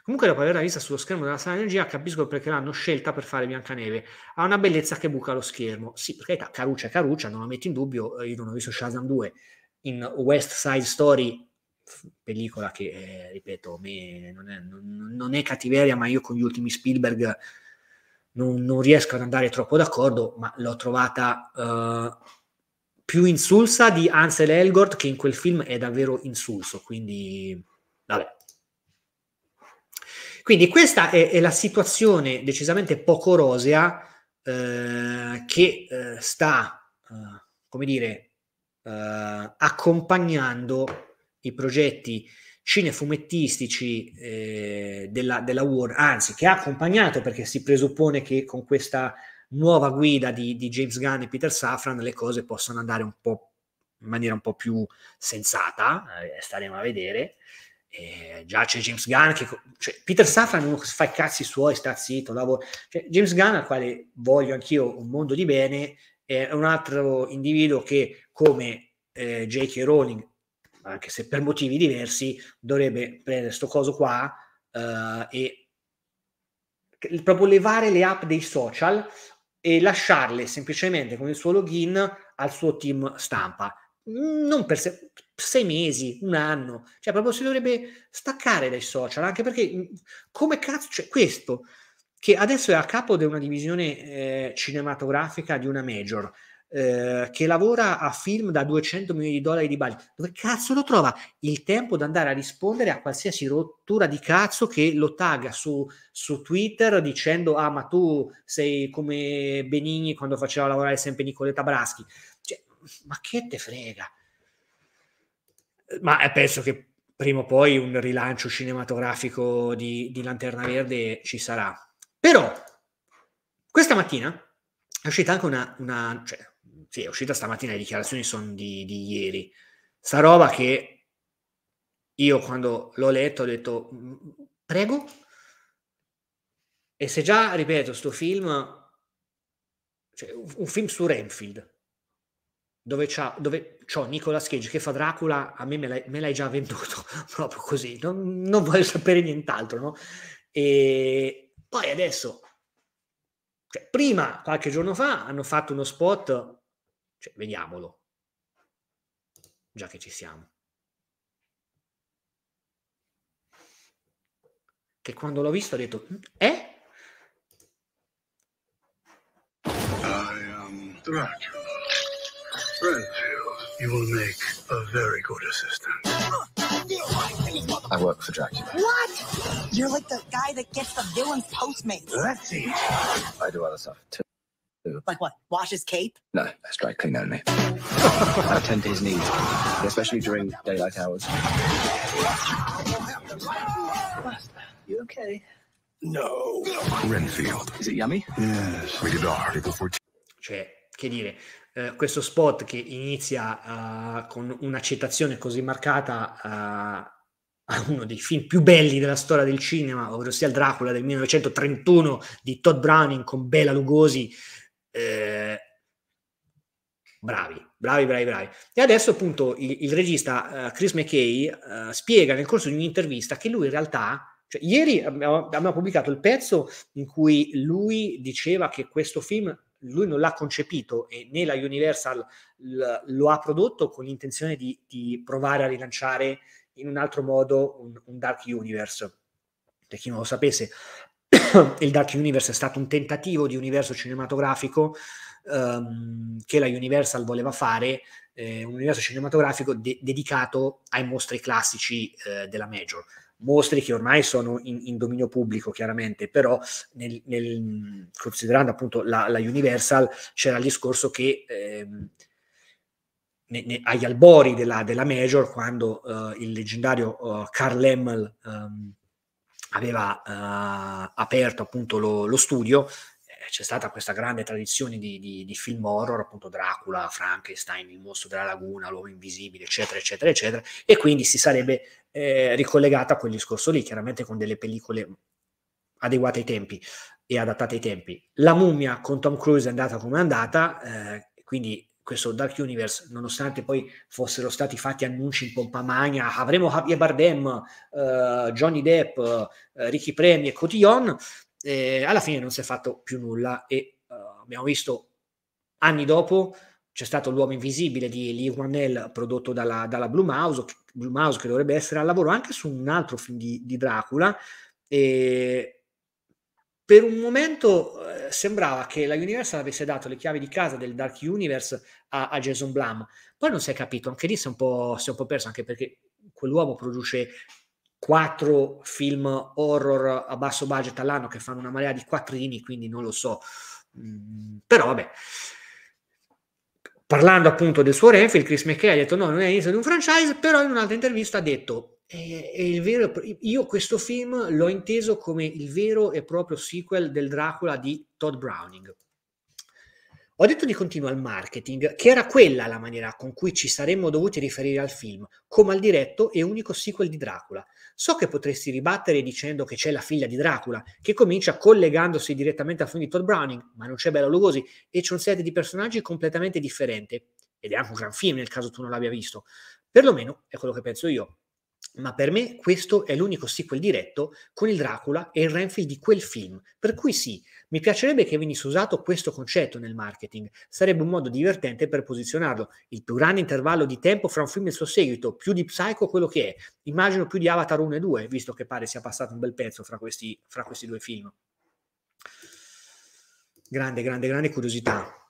Comunque dopo averla vista sullo schermo della sala energia capisco perché l'hanno scelta per fare Biancaneve. Ha una bellezza che buca lo schermo. Sì, perché carucia è caruccia, non la metto in dubbio, eh, io non ho visto Shazam 2, in West Side Story, pellicola che, eh, ripeto, me non, è, non, non è cattiveria, ma io con gli ultimi Spielberg non, non riesco ad andare troppo d'accordo, ma l'ho trovata eh, più insulsa di Ansel Elgort, che in quel film è davvero insulso, quindi vabbè. Quindi questa è, è la situazione decisamente poco rosea eh, che eh, sta, eh, come dire, eh, accompagnando i progetti cinefumettistici eh, della, della Warner, anzi che ha accompagnato perché si presuppone che con questa nuova guida di, di James Gunn e Peter Safran le cose possano andare un po' in maniera un po' più sensata, eh, staremo a vedere. Eh, già c'è James Gunn che cioè, Peter Safran uno che fa i cazzi suoi sta zitto lavora. Cioè, James Gunn al quale voglio anch'io un mondo di bene è un altro individuo che come eh, J.K. Rowling, anche se per motivi diversi, dovrebbe prendere sto coso qua eh, e proprio levare le app dei social e lasciarle semplicemente con il suo login al suo team stampa. Non per se- sei mesi, un anno, cioè proprio si dovrebbe staccare dai social, anche perché come cazzo, cioè questo che adesso è a capo di una divisione eh, cinematografica di una major, eh, che lavora a film da 200 milioni di dollari di budget. Dove cazzo lo trova il tempo di andare a rispondere a qualsiasi rottura di cazzo che lo tagga su, su Twitter dicendo ah ma tu sei come Benigni quando faceva lavorare sempre Nicoletta Braschi. Cioè, ma che te frega? Ma eh, penso che prima o poi un rilancio cinematografico di, di Lanterna Verde ci sarà però questa mattina è uscita anche una, una cioè, sì, è uscita stamattina, le dichiarazioni sono di, di ieri, sta roba che io quando l'ho letto ho detto, mm, prego, e se già, ripeto, sto film, cioè, un film su Renfield, dove, c'ha, dove c'ho Nicolas Cage che fa Dracula, a me me l'hai, me l'hai già venduto, proprio così, non, non voglio sapere nient'altro, no? E, poi adesso, cioè, prima, qualche giorno fa, hanno fatto uno spot, cioè, vediamolo, già che ci siamo. Che quando l'ho visto ho detto, mm, eh? Dracula. Renfield, you will make a very good assistant. I work for Dracula. What? You're like the guy that gets the villain's Postmates. Let's see. I do other stuff too. Like what? Wash his cape? No, that's dry clean only. I tend to his needs, especially during daylight hours. you okay? No. Renfield. Is it yummy? Yes. Rated R, April 14. Cioè, che dire, eh, questo spot che inizia uh, con una citazione così marcata uh, a uno dei film più belli della storia del cinema, ovvero sia il Dracula del 1931 di Todd Browning con Bela Lugosi. Eh, bravi, bravi, bravi, bravi. E adesso appunto il, il regista uh, Chris McKay uh, spiega nel corso di un'intervista che lui in realtà, cioè, ieri abbiamo, abbiamo pubblicato il pezzo in cui lui diceva che questo film lui non l'ha concepito e né la Universal l- lo ha prodotto con l'intenzione di, di, provare a rilanciare in un altro modo un, un Dark Universe. Per chi non lo sapesse, il Dark Universe è stato un tentativo di universo cinematografico um, che la Universal voleva fare, eh, un universo cinematografico de- dedicato ai mostri classici eh, della Major mostri che ormai sono in, in dominio pubblico chiaramente, però nel, nel, considerando appunto la, la, Universal c'era il discorso che ehm, ne, ne, agli albori della, della Major, quando uh, il leggendario uh, Carl Emmel um, ehm, aveva uh, aperto appunto lo, lo studio, c'è stata questa grande tradizione di, di, di, film horror, appunto Dracula, Frankenstein, il mostro della laguna, l'uomo invisibile, eccetera, eccetera, eccetera, e quindi si sarebbe eh, ricollegata a quel discorso lì, chiaramente con delle pellicole adeguate ai tempi e adattate ai tempi. La mummia con Tom Cruise è andata come è andata, eh, quindi questo Dark Universe, nonostante poi fossero stati fatti annunci in pompa magna, avremo Javier Bardem, eh, Johnny Depp, eh, Ricky Premi e Cotillon, eh, alla fine non si è fatto più nulla e uh, abbiamo visto anni dopo c'è stato l'uomo invisibile di Lee Guanel prodotto dalla, dalla Blumhouse, Blumhouse, che dovrebbe essere al lavoro anche su un altro film di, di Dracula e per un momento eh, sembrava che la Universal avesse dato le chiavi di casa del Dark Universe a, a Jason Blum poi non si è capito, anche lì si è un po', si è un po perso anche perché quell'uomo produce quattro film horror a basso budget all'anno che fanno una marea di quattrini, quindi non lo so. Mm, però vabbè. Parlando appunto del suo Renfield, Chris McKay ha detto no, non è l'inizio di un franchise, però in un'altra intervista ha detto è, è il vero, io questo film l'ho inteso come il vero e proprio sequel del Dracula di Todd Browning. Ho detto di continuo al marketing, che era quella la maniera con cui ci saremmo dovuti riferire al film, come al diretto e unico sequel di Dracula. So che potresti ribattere dicendo che c'è la figlia di Dracula, che comincia collegandosi direttamente al film di Todd Browning, ma non c'è Bella Lugosi e c'è un set di personaggi completamente differente. Ed è anche un gran film nel caso tu non l'abbia visto. Perlomeno è quello che penso io. Ma per me questo è l'unico sequel diretto con il Dracula e il Renfield di quel film. Per cui sì, mi piacerebbe che venisse usato questo concetto nel marketing, sarebbe un modo divertente per posizionarlo. Il più grande intervallo di tempo fra un film e il suo seguito, più di Psycho quello che è. Immagino più di Avatar 1 e 2, visto che pare sia passato un bel pezzo fra questi, fra questi due film. Grande, grande, grande curiosità.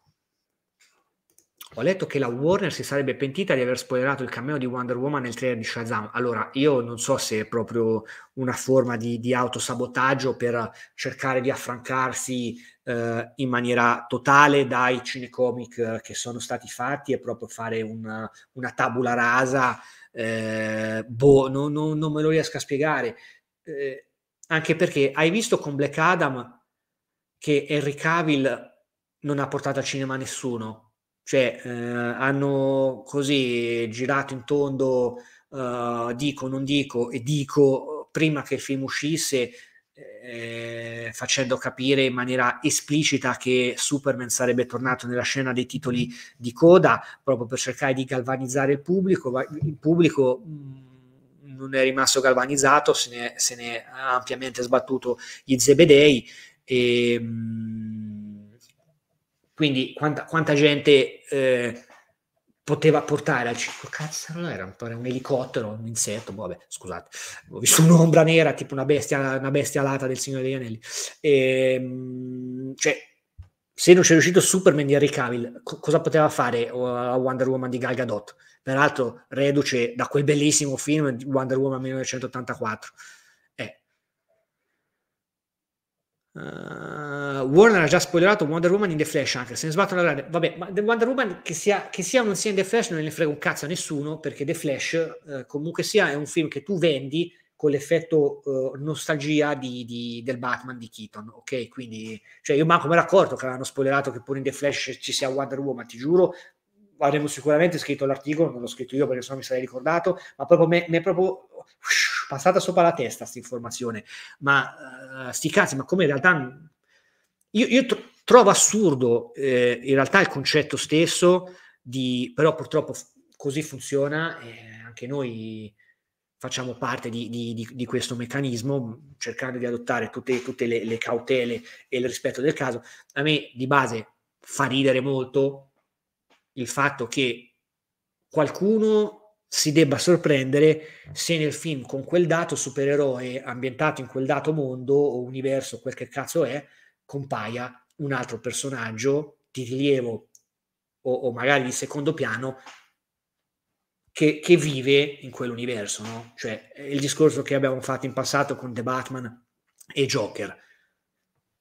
Ho letto che la Warner si sarebbe pentita di aver spoilerato il cameo di Wonder Woman nel trailer di Shazam. Allora, io non so se è proprio una forma di, di autosabotaggio per cercare di affrancarsi eh, in maniera totale dai cinecomic eh, che sono stati fatti e proprio fare una, una tabula rasa. Eh, boh, non, non, non, me lo riesco a spiegare. Eh, anche perché hai visto con Black Adam che Henry Cavill non ha portato al cinema nessuno cioè eh, hanno così girato in tondo eh, dico, non dico e dico prima che il film uscisse eh, facendo capire in maniera esplicita che Superman sarebbe tornato nella scena dei titoli di coda proprio per cercare di galvanizzare il pubblico, il pubblico mm, non è rimasto galvanizzato, se ne, se ne è ampiamente sbattuto gli Zebedei e mh, mm, quindi quanta, quanta gente eh, poteva portare al circo? Cazzo, non era un, elicottero, un insetto, boh, vabbè, scusate, ho visto un'ombra nera, tipo una bestia, una bestia alata del Signore degli Anelli. E, ehm, cioè, se non c'è riuscito Superman di Harry Cavill, co- cosa poteva fare a uh, Wonder Woman di Gal Gadot? Peraltro reduce da quel bellissimo film Wonder Woman 1984. Uh, Warner ha già spoilerato Wonder Woman in The Flash anche se ne sbattono la grande vabbè ma The Wonder Woman che sia, che sia o non sia in The Flash non ne frega un cazzo a nessuno perché The Flash uh, comunque sia è un film che tu vendi con l'effetto uh, nostalgia di, di, del Batman di Keaton ok quindi cioè io manco mi ero che avevano spoilerato che pure in The Flash ci sia Wonder Woman ti giuro avremmo sicuramente scritto l'articolo non l'ho scritto io perché sennò mi sarei ricordato ma proprio mi è proprio uff, passata sopra la testa questa informazione, ma uh, sti cazzi, ma come in realtà... Io, io tro- trovo assurdo eh, in realtà il concetto stesso di, però purtroppo f- così funziona, eh, anche noi facciamo parte di, di, di, questo meccanismo, cercando di adottare tutte, tutte le, le, cautele e il rispetto del caso. A me di base fa ridere molto il fatto che qualcuno si debba sorprendere se nel film con quel dato supereroe ambientato in quel dato mondo o universo, quel che cazzo è, compaia un altro personaggio di rilievo o, o magari di secondo piano che, che vive in quell'universo. No? Cioè il discorso che abbiamo fatto in passato con The Batman e Joker.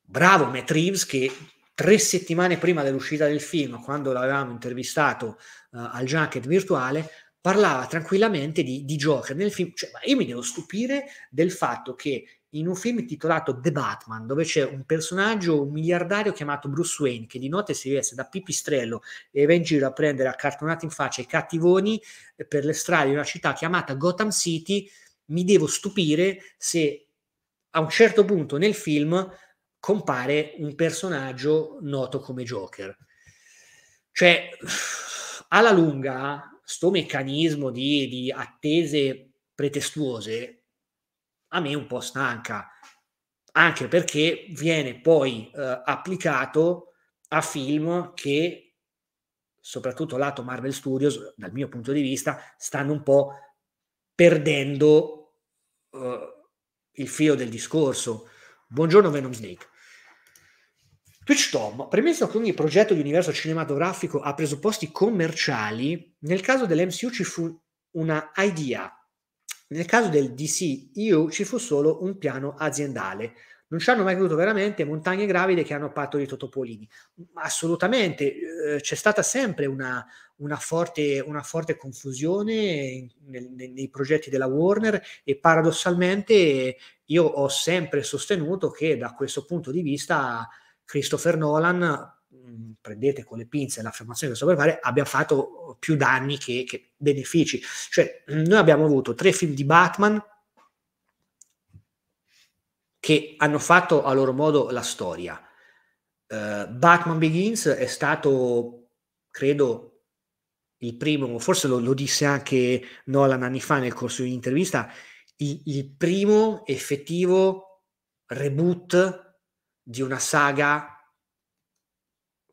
Bravo Matt Reeves che tre settimane prima dell'uscita del film, quando l'avevamo intervistato uh, al Junket virtuale, parlava tranquillamente di, di Joker nel film. Cioè, io mi devo stupire del fatto che in un film intitolato The Batman, dove c'è un personaggio, un miliardario chiamato Bruce Wayne, che di notte si veste da pipistrello e va in giro a prendere a cartonate in faccia i cattivoni eh, per le strade di una città chiamata Gotham City, mi devo stupire se a un certo punto nel film compare un personaggio noto come Joker. Cioè, alla lunga, sto meccanismo di, di attese pretestuose a me un po' stanca, anche perché viene poi eh, applicato a film che, soprattutto lato Marvel Studios, dal mio punto di vista, stanno un po' perdendo eh, il filo del discorso. Buongiorno Venom Snake. Twitch Tom, premesso che ogni progetto di universo cinematografico ha presupposti commerciali, nel caso dell'MCU ci fu una idea, nel caso del DCU ci fu solo un piano aziendale. Non ci hanno mai creduto veramente montagne gravide che hanno patto di Totopolini. Assolutamente, eh, c'è stata sempre una, una, forte, una forte, confusione nel, nei, nei progetti della Warner e paradossalmente io ho sempre sostenuto che da questo punto di vista Christopher Nolan, mm, prendete con le pinze l'affermazione che sto per fare, abbia fatto più danni che, che benefici. Cioè, mm, noi abbiamo avuto tre film di Batman che hanno fatto a loro modo la storia. Uh, Batman Begins è stato, credo, il primo, forse lo, lo, disse anche Nolan anni fa nel corso di un'intervista, il, il primo effettivo reboot di una saga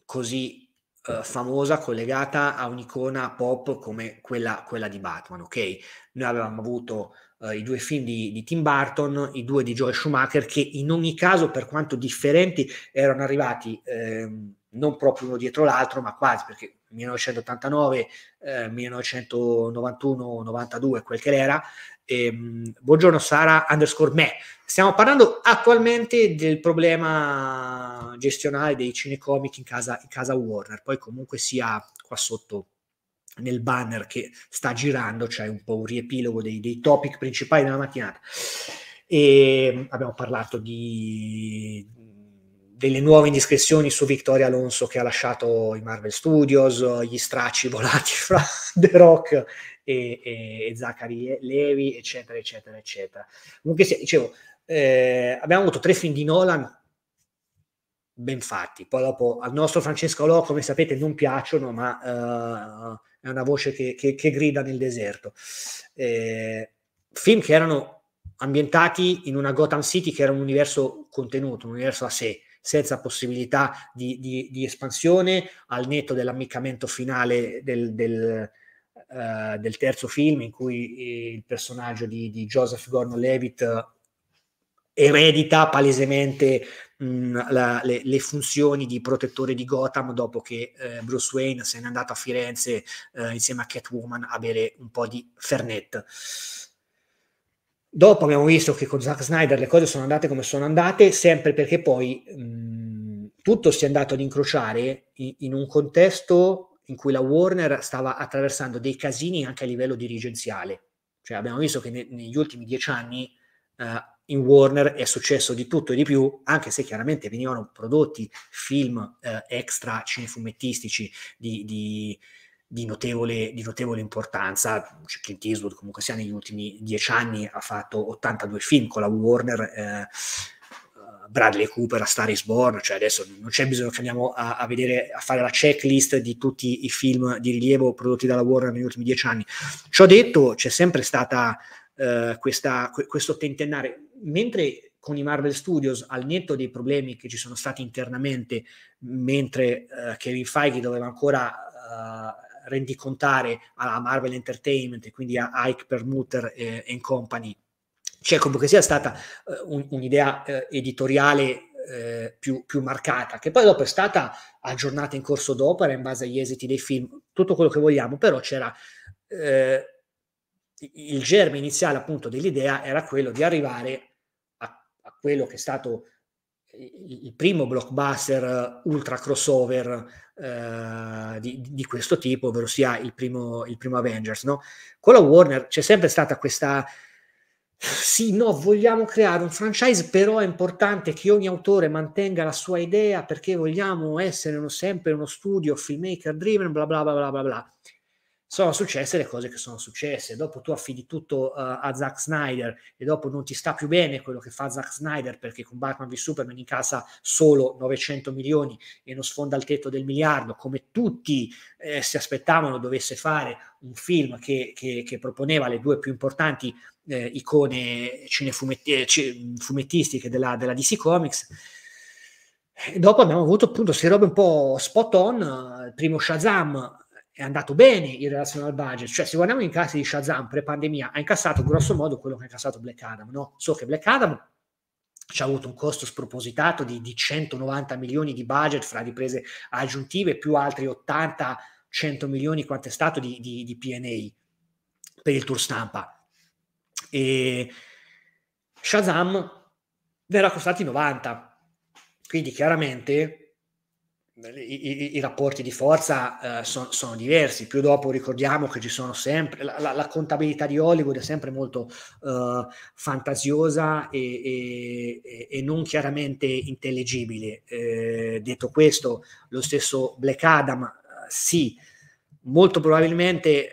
così eh, famosa collegata a un'icona pop come quella, quella, di Batman, ok? Noi avevamo avuto eh, i due film di, di, Tim Burton, i due di Joe Schumacher, che in ogni caso, per quanto differenti, erano arrivati ehm, non proprio uno dietro l'altro, ma quasi, perché 1989, eh, 1991, 92, quel che era, Ehm, buongiorno Sara underscore me. Stiamo parlando attualmente del problema gestionale dei cinecomic in casa, in casa Warner, poi comunque sia qua sotto nel banner che sta girando, c'è cioè un po' un riepilogo dei, dei topic principali della mattinata. E ehm, abbiamo parlato di delle nuove indiscrezioni su Victoria Alonso che ha lasciato i Marvel Studios, gli stracci volati fra The Rock e, e, e Zachary Levi, eccetera, eccetera, eccetera. Comunque, sì, dicevo, eh, abbiamo avuto tre film di Nolan ben fatti. Poi dopo al nostro Francesco Lò, come sapete, non piacciono, ma uh, è una voce che, che, che, grida nel deserto. Eh, film che erano ambientati in una Gotham City che era un universo contenuto, un universo a sé senza possibilità di, di, di espansione, al netto dell'ammiccamento finale del, del, uh, del, terzo film, in cui eh, il personaggio di, di Joseph Gordon-Levitt eh, eredita palesemente mh, mm, la, le, le, funzioni di protettore di Gotham dopo che eh, Bruce Wayne se n'è andato a Firenze eh, insieme a Catwoman a bere un po' di Fernet. Dopo abbiamo visto che con Zack Snyder le cose sono andate come sono andate, sempre perché poi mh, tutto si è andato ad incrociare in, in, un contesto in cui la Warner stava attraversando dei casini anche a livello dirigenziale. Cioè abbiamo visto che ne, negli ultimi dieci anni eh, in Warner è successo di tutto e di più, anche se chiaramente venivano prodotti film eh, extra cinefumettistici di, di di notevole, di notevole importanza. Cioè, Clint Eastwood comunque sia negli ultimi dieci anni ha fatto 82 film con la Warner, eh, eh, Bradley Cooper a Star is Born, cioè adesso non c'è bisogno che andiamo a, a, vedere, a fare la checklist di tutti i film di rilievo prodotti dalla Warner negli ultimi dieci anni. Ciò detto, c'è sempre stata eh, questa, que- questo tentennare, mentre con i Marvel Studios, al netto dei problemi che ci sono stati internamente, mentre eh, Kevin Feige doveva ancora eh, rendicontare alla Marvel Entertainment e quindi a Ike Permuter eh, and Company, c'è comunque sia stata eh, un, un'idea eh, editoriale eh, più, più, marcata, che poi dopo è stata aggiornata in corso d'opera in base agli esiti dei film, tutto quello che vogliamo, però c'era eh, il germe iniziale appunto dell'idea era quello di arrivare a, a quello che è stato eh, il primo blockbuster ultra crossover eh, di, di, questo tipo, ovvero sia il primo, il primo Avengers. No? Con la Warner c'è sempre stata questa... Sì, no, vogliamo creare un franchise, però è importante che ogni autore mantenga la sua idea perché vogliamo essere uno, sempre uno studio filmmaker driven, bla bla bla bla bla. bla sono successe le cose che sono successe. Dopo tu affidi tutto uh, a Zack Snyder e dopo non ti sta più bene quello che fa Zack Snyder perché con Batman v Superman incassa solo 900 milioni e non sfonda il tetto del miliardo, come tutti eh, si aspettavano dovesse fare un film che, che, che proponeva le due più importanti eh, icone cinefumettistiche della, della DC Comics. E dopo abbiamo avuto appunto queste robe un po' spot on, eh, il primo Shazam è andato bene in relazione al budget. Cioè, se guardiamo in casi di Shazam pre-pandemia, ha incassato grosso modo quello che ha incassato Black Adam. No? So che Black Adam ci ha avuto un costo spropositato di, di 190 milioni di budget fra riprese aggiuntive più altri 80-100 milioni quanto è stato di, di, di PNA per il tour stampa. E Shazam verrà costati 90. Quindi chiaramente i, i, i, rapporti di forza eh, son, sono diversi, più dopo ricordiamo che ci sono sempre, la, la, la contabilità di Hollywood è sempre molto eh, fantasiosa e, e, e, non chiaramente intelligibile. Eh, detto questo, lo stesso Black Adam, eh, sì, molto probabilmente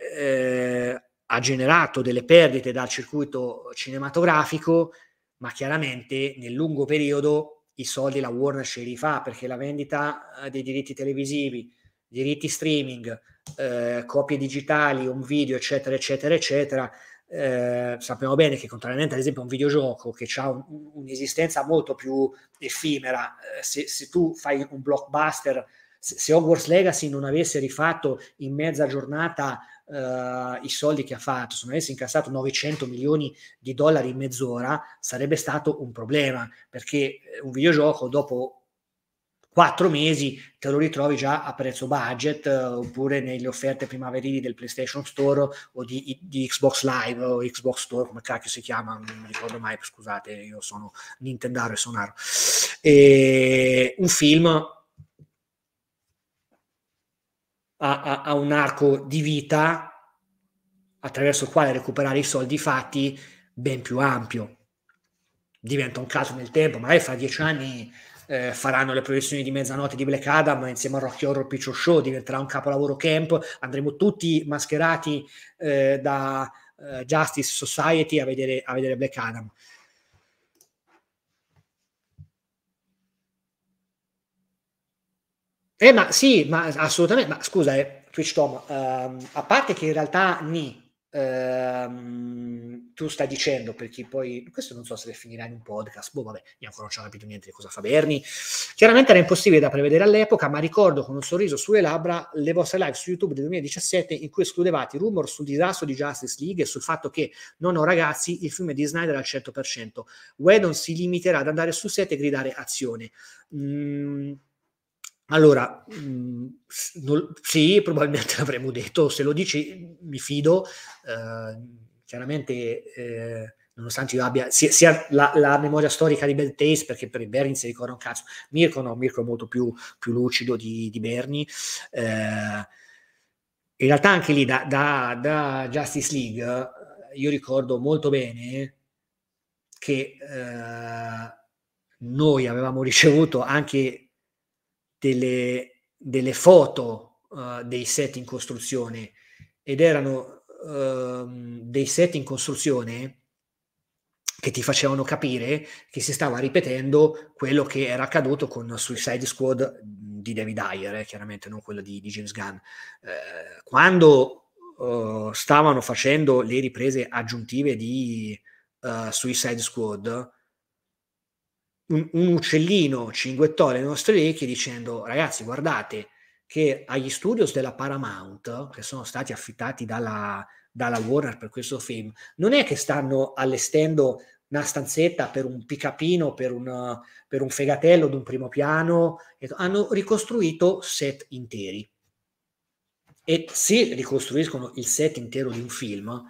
eh, ha generato delle perdite dal circuito cinematografico, ma chiaramente nel lungo periodo i soldi la Warner ce li fa perché la vendita eh, dei diritti televisivi, diritti streaming, eh, copie digitali, un video, eccetera, eccetera, eccetera. Eh, sappiamo bene che contrariamente ad esempio a un videogioco che ha un, un'esistenza molto più effimera, eh, se, se tu fai un blockbuster, se, se Hogwarts Legacy non avesse rifatto in mezza giornata eh, i soldi che ha fatto, se non avesse incassato 900 milioni di dollari in mezz'ora, sarebbe stato un problema, perché eh, un videogioco dopo quattro mesi te lo ritrovi già a prezzo budget eh, oppure nelle offerte primaverili del PlayStation Store o di, di, Xbox Live o Xbox Store, come cacchio si chiama, non mi ricordo mai, scusate, io sono Nintendaro e Sonaro. E un film a, a, a un arco di vita attraverso il quale recuperare i soldi fatti ben più ampio. Diventa un caso nel tempo, magari fra dieci anni eh, faranno le proiezioni di mezzanotte di Black Adam insieme a Rocky Horror Picture Show, diventerà un capolavoro camp, andremo tutti mascherati eh, da eh, Justice Society a vedere, a vedere Black Adam. Eh, ma sì, ma assolutamente. Ma scusa, eh, Twitch Tom, ehm, a parte che in realtà ni, ehm, tu stai dicendo, per chi poi, questo non so se finirà in un podcast, boh, vabbè, io ancora non ci ho capito niente di cosa fa Berni. Chiaramente era impossibile da prevedere all'epoca, ma ricordo con un sorriso sulle labbra le vostre live su YouTube del 2017 in cui escludevate i rumor sul disastro di Justice League e sul fatto che, non ho ragazzi, il film di Snyder al 100%. Wedon si limiterà ad andare su set e gridare azione. Mm, allora, mh, mm, non, sì, probabilmente l'avremmo detto, se lo dici mi fido, eh, chiaramente eh, nonostante io abbia sia, sia la, la, memoria storica di Beltace, perché per il Berni si ricorda un cazzo, Mirko no, Mirko è molto più, più lucido di, di Berni. Eh, in realtà anche lì da, da, da, Justice League io ricordo molto bene che eh, noi avevamo ricevuto anche delle, delle foto uh, dei set in costruzione ed erano uh, dei set in costruzione che ti facevano capire che si stava ripetendo quello che era accaduto con Suicide Squad di David Dyer, eh, chiaramente non quello di, di James Gunn. Eh, quando uh, stavano facendo le riprese aggiuntive di uh, Suicide Squad, un, un uccellino cinguettò le nostre orecchie dicendo ragazzi guardate che agli studios della Paramount, che sono stati affittati dalla, dalla Warner per questo film, non è che stanno allestendo una stanzetta per un picapino, per un, per un fegatello d'un primo piano, hanno ricostruito set interi. E se ricostruiscono il set intero di un film,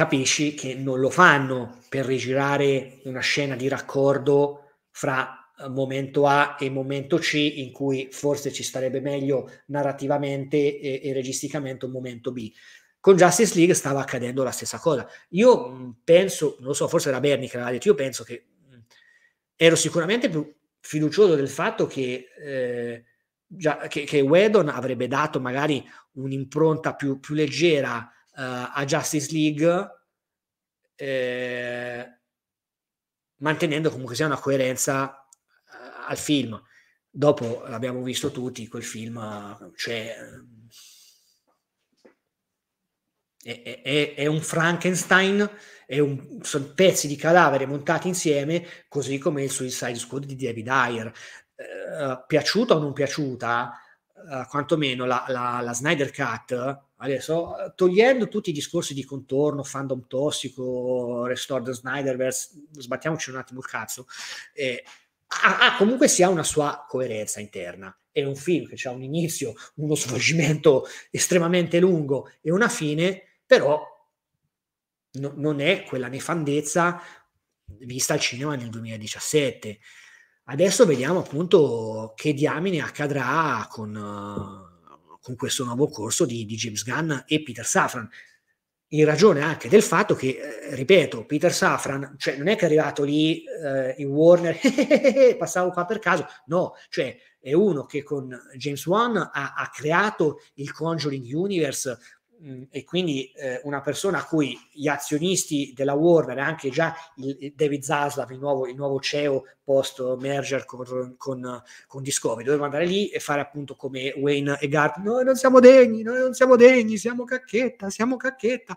capisci che non lo fanno per rigirare una scena di raccordo fra eh, momento A e momento C in cui forse ci starebbe meglio narrativamente e, e registicamente un momento B. Con Justice League stava accadendo la stessa cosa. Io mm, penso, non lo so, forse era Bernie che l'ha detto, io penso che mm, ero sicuramente più fiducioso del fatto che, eh, già, che, che Wedon avrebbe dato magari un'impronta più, più leggera eh, a Justice League eh, mantenendo comunque sia una coerenza eh, al film. Dopo l'abbiamo visto tutti, quel film cioè, eh, è, è, è, un Frankenstein, è un, sono pezzi di cadavere montati insieme, così come il Suicide Squad di David Ayer. Eh, piaciuta o non piaciuta, eh, quantomeno la, la, la Snyder Cut Adesso, eh, togliendo tutti i discorsi di contorno, fandom tossico, restored the Snyderverse, sbattiamoci un attimo il cazzo, eh, ha, ha, comunque si ha una sua coerenza interna. È un film che ha un inizio, uno svolgimento estremamente lungo e una fine, però no, non è quella nefandezza vista al cinema nel 2017. Adesso vediamo appunto che diamine accadrà con... Uh, con questo nuovo corso di, di James Gunn e Peter Safran in ragione anche del fatto che, eh, ripeto, Peter Safran, cioè non è che è arrivato lì eh, in Warner, passavo qua per caso, no, cioè è uno che con James Wan ha, ha creato il Conjuring Universe mh, e quindi eh, una persona a cui gli azionisti della Warner, anche già il, il David Zaslav, il nuovo, il nuovo CEO post merger con, con, con, Discovery, doveva andare lì e fare appunto come Wayne e Gart, noi non siamo degni, noi non siamo degni, siamo cacchetta, siamo cacchetta.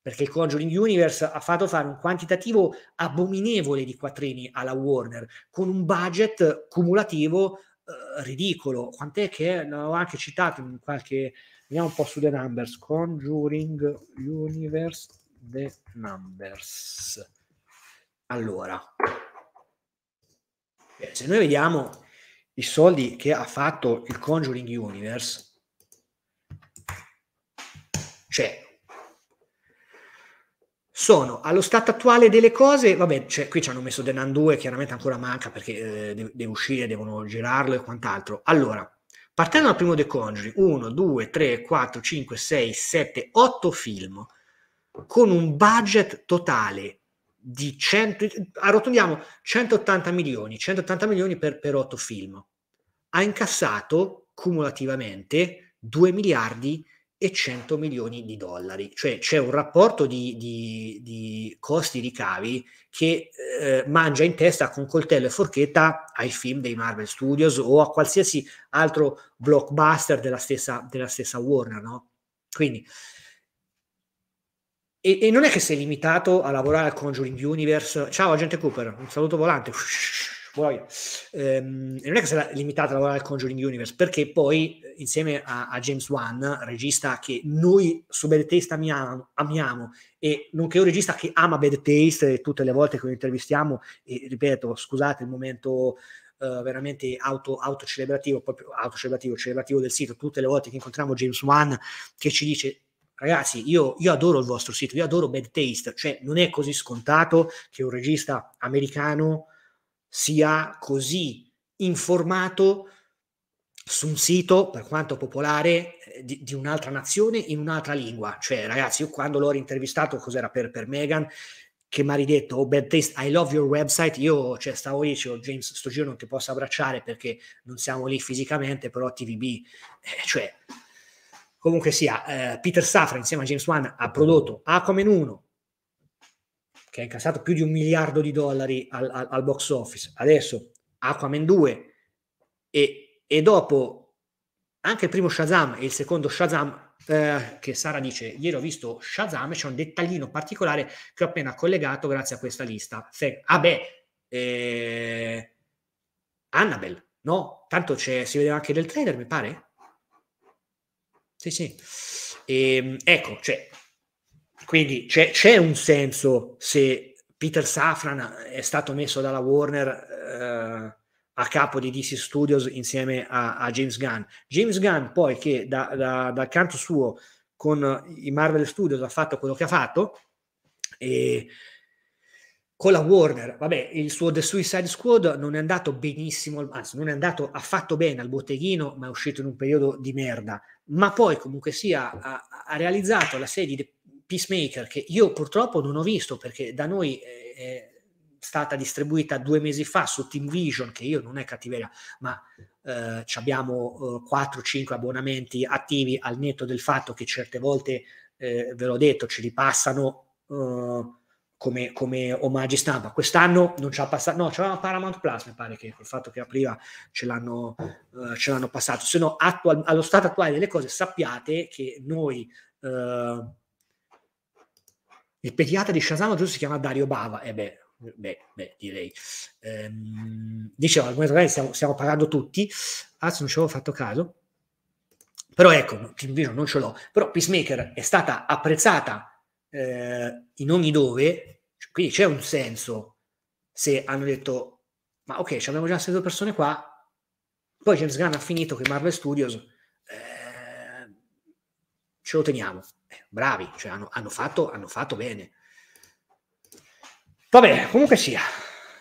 Perché il Conjuring Universe ha fatto fare un quantitativo abominevole di quattrini alla Warner con un budget cumulativo eh, ridicolo. Quant'è che l'avevo eh, anche citato in qualche Andiamo un po' su The Numbers. Conjuring Universe The Numbers. Allora, se noi vediamo i soldi che ha fatto il Conjuring Universe, cioè sono allo stato attuale delle cose, vabbè, cioè, qui ci hanno messo Denan 2, chiaramente ancora manca perché eh, deve, deve uscire, devono girarlo e quant'altro. Allora, Partendo dal primo dei Congiuri, 1, 2, 3, 4, 5, 6, 7, 8 film, con un budget totale di 100, arrotondiamo 180 milioni, 180 milioni per, per 8 film, ha incassato cumulativamente 2 miliardi e 100 milioni di dollari, cioè c'è un rapporto di, di, di costi-ricavi che eh, mangia in testa con coltello e forchetta ai film dei Marvel Studios o a qualsiasi altro blockbuster della stessa, della stessa Warner, no? Quindi, e, e, non è che sei limitato a lavorare al Conjuring Universe. Ciao, agente Cooper, un saluto volante. Ush Boia. Ehm, non è che sarà limitata a lavorare al Conjuring Universe, perché poi eh, insieme a, a James Wan, regista che noi su Bad Taste amiamo, amiamo, e nonché un regista che ama Bad Taste tutte le volte che lo intervistiamo, e ripeto, scusate il momento Uh, veramente auto, autocelebrativo, proprio autocelebrativo, celebrativo del sito, tutte le volte che incontriamo James Wan che ci dice ragazzi io, io adoro il vostro sito, io adoro Bad Taste, cioè non è così scontato che un regista americano sia così informato su un sito, per quanto popolare, eh, di, di, un'altra nazione in un'altra lingua. Cioè, ragazzi, io quando l'ho intervistato, cos'era per, per Megan, che mi ha ridetto, oh, bad taste, I love your website, io cioè, stavo lì, dicevo, James, sto giro non ti posso abbracciare perché non siamo lì fisicamente, però TVB, eh, cioè... Comunque sia, eh, Peter Safra insieme a James Wan ha prodotto Aquaman 1, che ha incassato più di un miliardo di dollari al, al, al box office, adesso Aquaman 2 e, e, dopo anche il primo Shazam e il secondo Shazam, eh, che Sara dice, ieri ho visto Shazam e c'è un dettaglino particolare che ho appena collegato grazie a questa lista. Se, ah beh, eh, Annabelle, no? Tanto si vedeva anche del trailer, mi pare. Sì, sì. E, ehm, ecco, cioè, quindi c'è, c'è, un senso se Peter Safran è stato messo dalla Warner eh, a capo di DC Studios insieme a, a, James Gunn. James Gunn poi che da, da, dal canto suo con i Marvel Studios ha fatto quello che ha fatto e con la Warner, vabbè, il suo The Suicide Squad non è andato benissimo, anzi non è andato affatto bene al botteghino, ma è uscito in un periodo di merda. Ma poi comunque sia ha, ha realizzato la serie di Peacemaker, che io purtroppo non ho visto perché da noi eh, è stata distribuita due mesi fa su Team Vision, che io non è cattiveria, ma eh, abbiamo eh, 4-5 abbonamenti attivi al netto del fatto che certe volte, eh, ve l'ho detto, ci ripassano eh, come, come omaggi stampa. Quest'anno non ci ha passato, no, c'era Paramount Plus, mi pare che col fatto che apriva ce l'hanno, uh, ce l'hanno passato. Se no, attual- allo stato attuale delle cose, sappiate che noi uh, il pediatra di Shazam giusto si chiama Dario Bava, e eh beh, beh, beh, direi. Ehm, dicevo, al momento stiamo, stiamo parlando tutti, anzi ah, non ci avevo fatto caso, però ecco, Pimplino non ce l'ho, però Peacemaker è stata apprezzata eh, in ogni dove, cioè, quindi c'è un senso se hanno detto, ma ok, ci abbiamo già queste due persone qua, poi James Gunn ha finito che Marvel Studios ce lo teniamo. Eh, bravi, cioè hanno, hanno, fatto, hanno, fatto, bene. Vabbè, comunque sia.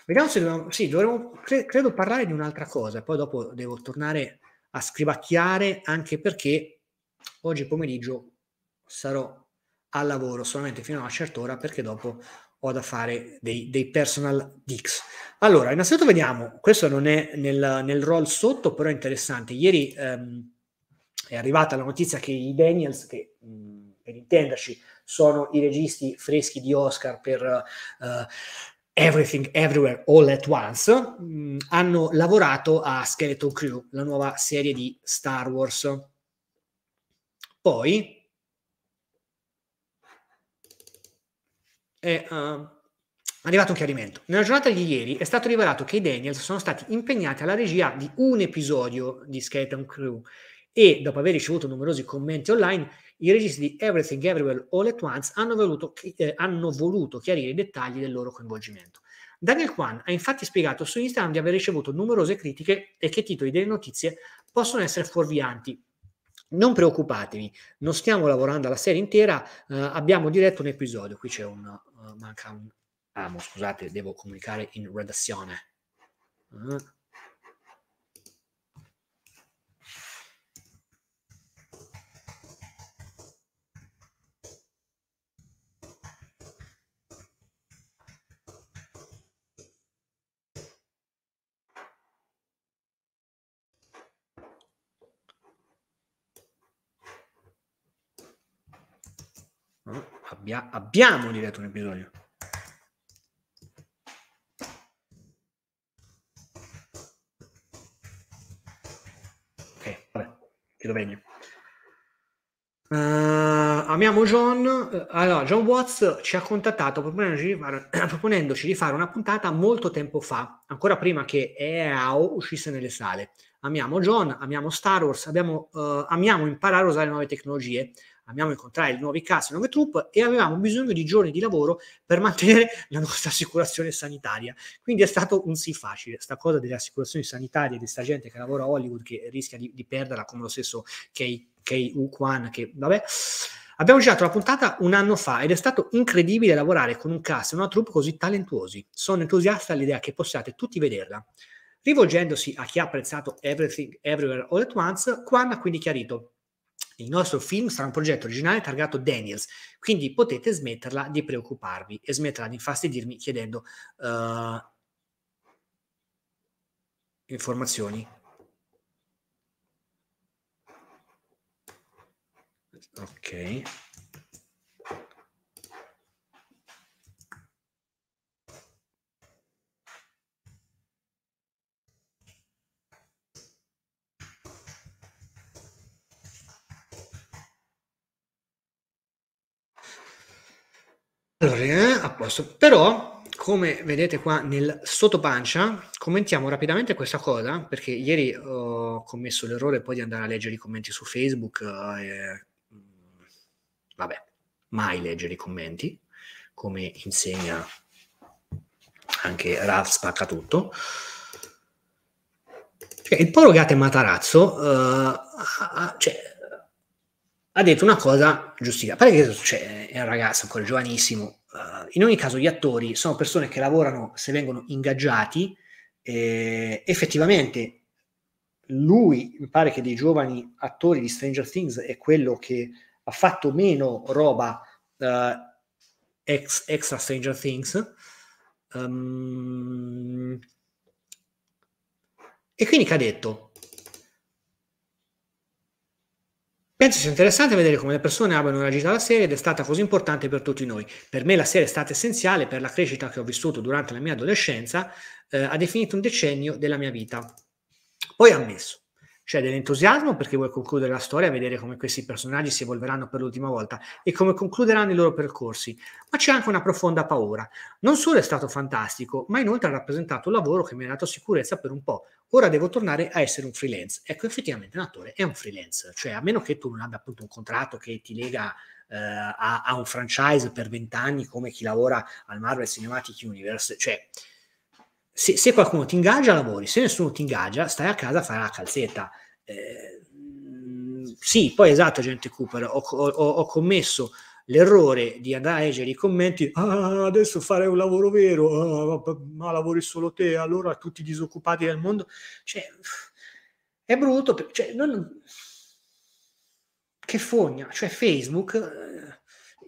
Vediamo se dobbiamo, sì, dovremmo, cre- credo parlare di un'altra cosa, poi dopo devo tornare a scrivacchiare anche perché oggi pomeriggio sarò al lavoro solamente fino a una certa ora perché dopo ho da fare dei, dei personal dicks. Allora, innanzitutto vediamo, questo non è nel, nel roll sotto, però è interessante. Ieri ehm, è arrivata la notizia che i Daniels, che mh, per intenderci sono i registi freschi di Oscar per uh, Everything Everywhere All at Once, mh, hanno lavorato a Skeleton Crew, la nuova serie di Star Wars. Poi è uh, arrivato un chiarimento. Nella giornata di ieri è stato rivelato che i Daniels sono stati impegnati alla regia di un episodio di Skeleton Crew e dopo aver ricevuto numerosi commenti online, i registi di Everything Everywhere All at Once hanno voluto, eh, hanno voluto chiarire i dettagli del loro coinvolgimento. Daniel Kwan ha infatti spiegato su Instagram di aver ricevuto numerose critiche e che titoli delle notizie possono essere fuorvianti, non preoccupatevi, non stiamo lavorando alla serie intera, eh, abbiamo diretto un episodio, qui c'è un, uh, manca un ah, scusate, devo comunicare in redazione. Uh, abbia, abbiamo diretto un episodio. Ok, vabbè, chiedo meglio. Uh, amiamo John. Uh, allora, John Watts ci ha contattato proponendoci di, fare, proponendoci di, fare, una puntata molto tempo fa, ancora prima che EAO uscisse nelle sale. Amiamo John, amiamo Star Wars, abbiamo, uh, amiamo imparare a usare le nuove tecnologie amiamo incontrare i nuovi casi, nuove troupe e avevamo bisogno di giorni di lavoro per mantenere la nostra assicurazione sanitaria. Quindi è stato un sì facile. Sta cosa delle assicurazioni sanitarie di sta gente che lavora a Hollywood che rischia di, di perderla, come lo stesso K.U. Kwan, che vabbè. Abbiamo girato la puntata un anno fa ed è stato incredibile lavorare con un cast e una troupe così talentuosi. Sono entusiasta all'idea che possiate tutti vederla. Rivolgendosi a chi ha apprezzato Everything Everywhere All at Once, Kwan ha quindi chiarito il nostro film sarà un progetto originale targato Daniels, quindi potete smetterla di preoccuparvi e smetterla di infastidirmi chiedendo uh, informazioni. Ok. Allora, eh, a posto. Però, come vedete qua nel sottopancia, commentiamo rapidamente questa cosa, perché ieri ho commesso l'errore poi di andare a leggere i commenti su Facebook. Eh, mm, vabbè, mai leggere i commenti, come insegna anche Ralph Spaccatutto. Cioè, il Porogate Matarazzo, eh, cioè, ha detto una cosa giustificata. Pare che succede, è un ragazzo ancora giovanissimo. Uh, in ogni caso, gli attori sono persone che lavorano se vengono ingaggiati. Eh, effettivamente, lui mi pare che dei giovani attori di Stranger Things è quello che ha fatto meno roba uh, ex, extra Stranger Things. Um, e quindi che ha detto? Penso sia interessante vedere come le persone abbiano reagito alla serie ed è stata così importante per tutti noi. Per me la serie è stata essenziale per la crescita che ho vissuto durante la mia adolescenza, eh, ha definito un decennio della mia vita. Poi ha ammesso, c'è cioè, dell'entusiasmo perché vuoi concludere la storia e vedere come questi personaggi si evolveranno per l'ultima volta e come concluderanno i loro percorsi, ma c'è anche una profonda paura. Non solo è stato fantastico, ma inoltre ha rappresentato un lavoro che mi ha dato sicurezza per un po'. Ora devo tornare a essere un freelance. Ecco, effettivamente un attore è un freelance, cioè a meno che tu non abbia appunto un contratto che ti lega eh, a, a un franchise per vent'anni come chi lavora al Marvel Cinematic Universe, cioè se, se, qualcuno ti ingaggia lavori, se nessuno ti ingaggia stai a casa a fare la calzetta. Eh, sì, poi esatto, gente Cooper, ho, ho, ho, commesso l'errore di andare a leggere i commenti, ah, adesso fare un lavoro vero, ah, ma lavori solo te, allora tutti i disoccupati del mondo, cioè, è brutto, cioè, non, che fogna, cioè Facebook eh,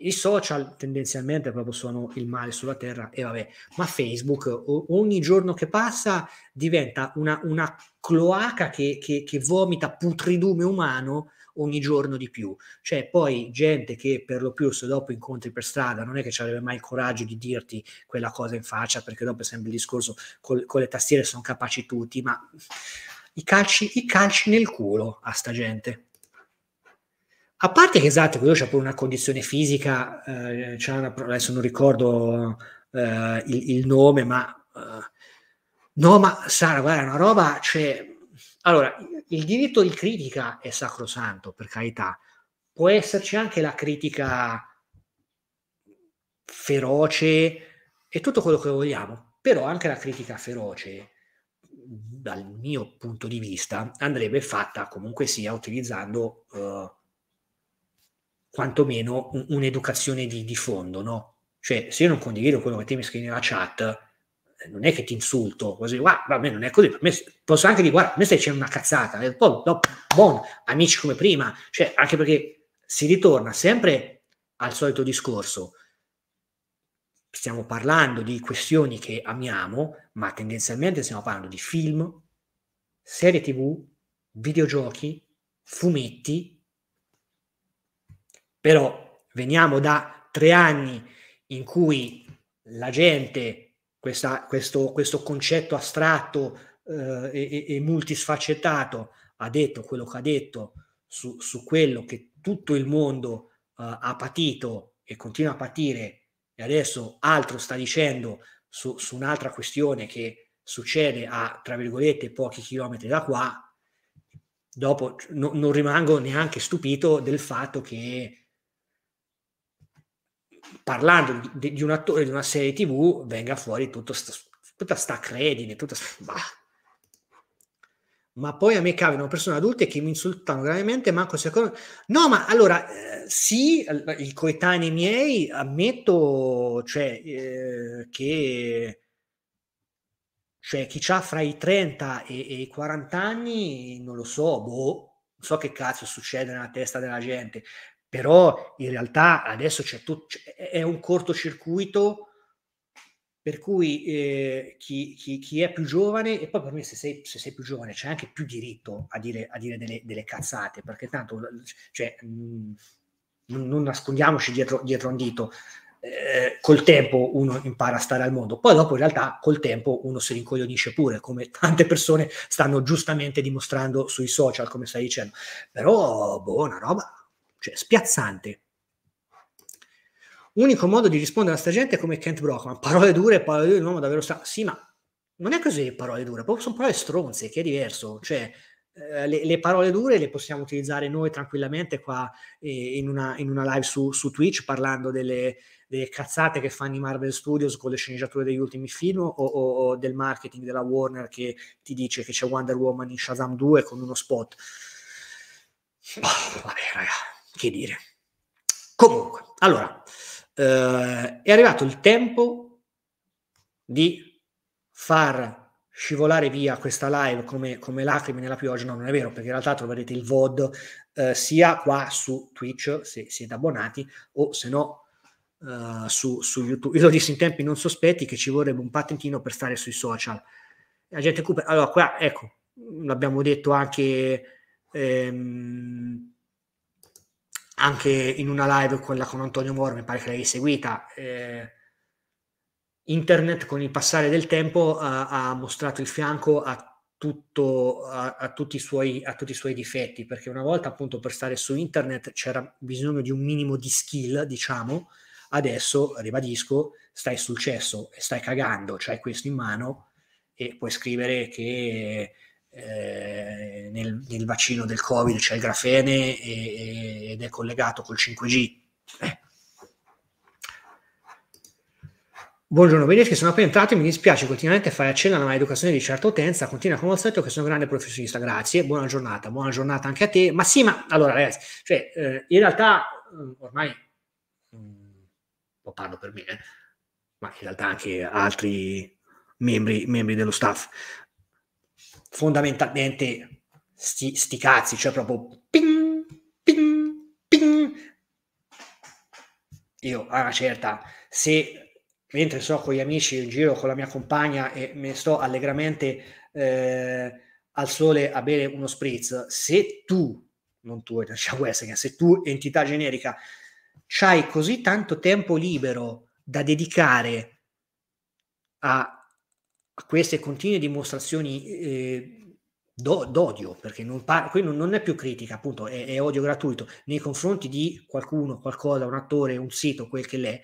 i social tendenzialmente proprio sono il male sulla terra e vabbè, ma Facebook ogni giorno che passa diventa una, una cloaca che, che, che vomita putridume umano ogni giorno di più. Cioè, poi gente che per lo più se dopo incontri per strada non è che ci avrebbe mai il coraggio di dirti quella cosa in faccia, perché dopo è sempre il discorso col, con le tastiere sono capaci tutti, ma i calci, i calci nel culo a sta gente. A parte che esatto, quello c'ha pure una condizione fisica, eh, una, adesso non ricordo eh, il, il, nome, ma eh, no, ma Sara, guarda, una roba, cioè, allora, il diritto di critica è sacrosanto, per carità, può esserci anche la critica feroce e tutto quello che vogliamo, però anche la critica feroce, dal mio punto di vista, andrebbe fatta comunque sia utilizzando... Eh, quantomeno un, un'educazione di, di, fondo, no? Cioè, se io non condivido quello che te mi scrivi nella chat, eh, non è che ti insulto così, guarda, va bene, non è così, me, posso anche dire, guarda, a me stai dicendo una cazzata, e poi, no, buon, amici come prima, cioè, anche perché si ritorna sempre al solito discorso, stiamo parlando di questioni che amiamo, ma tendenzialmente stiamo parlando di film, serie tv, videogiochi, fumetti, però veniamo da tre anni in cui la gente, questa, questo, questo, concetto astratto eh, e, e, multisfaccettato, ha detto quello che ha detto su, su quello che tutto il mondo eh, ha patito e continua a patire, e adesso altro sta dicendo su, su un'altra questione che succede a, tra virgolette, pochi chilometri da qua, dopo no, non rimango neanche stupito del fatto che parlando di, di, un attore di una serie tv venga fuori sta, tutta sta credine tutta sta, ma poi a me cavano persone adulte che mi insultano gravemente manco secondo no ma allora eh, sì i coetanei miei ammetto cioè eh, che cioè chi ha fra i 30 e, e, i 40 anni non lo so boh non so che cazzo succede nella testa della gente però in realtà adesso c'è tutto, è un cortocircuito per cui eh, chi, chi, chi, è più giovane, e poi per me se sei, se sei più giovane c'è anche più diritto a dire, a dire delle, delle, cazzate, perché tanto cioè, mh, mm, non nascondiamoci dietro, dietro un dito, eh, col tempo uno impara a stare al mondo, poi dopo in realtà col tempo uno si rincoglionisce pure, come tante persone stanno giustamente dimostrando sui social, come stai dicendo, però buona boh, roba cioè, spiazzante. Unico modo di rispondere a questa gente è come Kent Brockman. Parole dure, parole dure, un uomo davvero sta. Sì, ma non è così parole dure, sono parole stronze, che è diverso. Cioè, eh, le, le, parole dure le possiamo utilizzare noi tranquillamente qua eh, in, una, in, una, live su, su Twitch parlando delle, delle, cazzate che fanno i Marvel Studios con le sceneggiature degli ultimi film o, o, o, del marketing della Warner che ti dice che c'è Wonder Woman in Shazam 2 con uno spot. Oh, vabbè, ragazzi che dire. Comunque, allora, eh, è arrivato il tempo di far scivolare via questa live come, come lacrime nella pioggia, no non è vero, perché in realtà troverete il VOD eh, sia qua su Twitch, se siete abbonati, o se no Uh, su, su, YouTube. Io lo dissi in tempi non sospetti che ci vorrebbe un patentino per stare sui social. La gente recupera. Allora, qua, ecco, l'abbiamo detto anche ehm, anche in una live quella con Antonio Moro, mi pare che l'hai seguita. Eh, Internet con il passare del tempo ha, eh, ha mostrato il fianco a, tutto, a, a, tutti suoi, a, tutti i suoi difetti, perché una volta appunto per stare su internet c'era bisogno di un minimo di skill, diciamo, adesso, ribadisco, stai sul cesso e stai cagando, c'hai questo in mano e puoi scrivere che eh, nel, nel, vaccino del Covid c'è il grafene e, e, ed è collegato col 5G. Eh. Buongiorno Beneschi, sono appena entrato e mi dispiace continuamente fai accenno alla maleducazione di certa utenza, continua come al solito che sono un grande professionista, grazie, buona giornata, buona giornata anche a te, ma sì, ma allora ragazzi, cioè, eh, in realtà mm, ormai, mm, lo parlo per me, eh, ma in realtà anche altri membri, membri dello staff, fondamentalmente sti, sti cazzi, cioè proprio ping, ping, ping. Io a una certa, se mentre sto con gli amici in giro con la mia compagna e me sto allegramente eh, al sole a bere uno spritz, se tu, non tu, se tu entità generica, c'hai così tanto tempo libero da dedicare a a queste continue dimostrazioni eh, do, d'odio, perché non, par- non, non, è più critica, appunto, è, è, odio gratuito nei confronti di qualcuno, qualcosa, un attore, un sito, quel che l'è.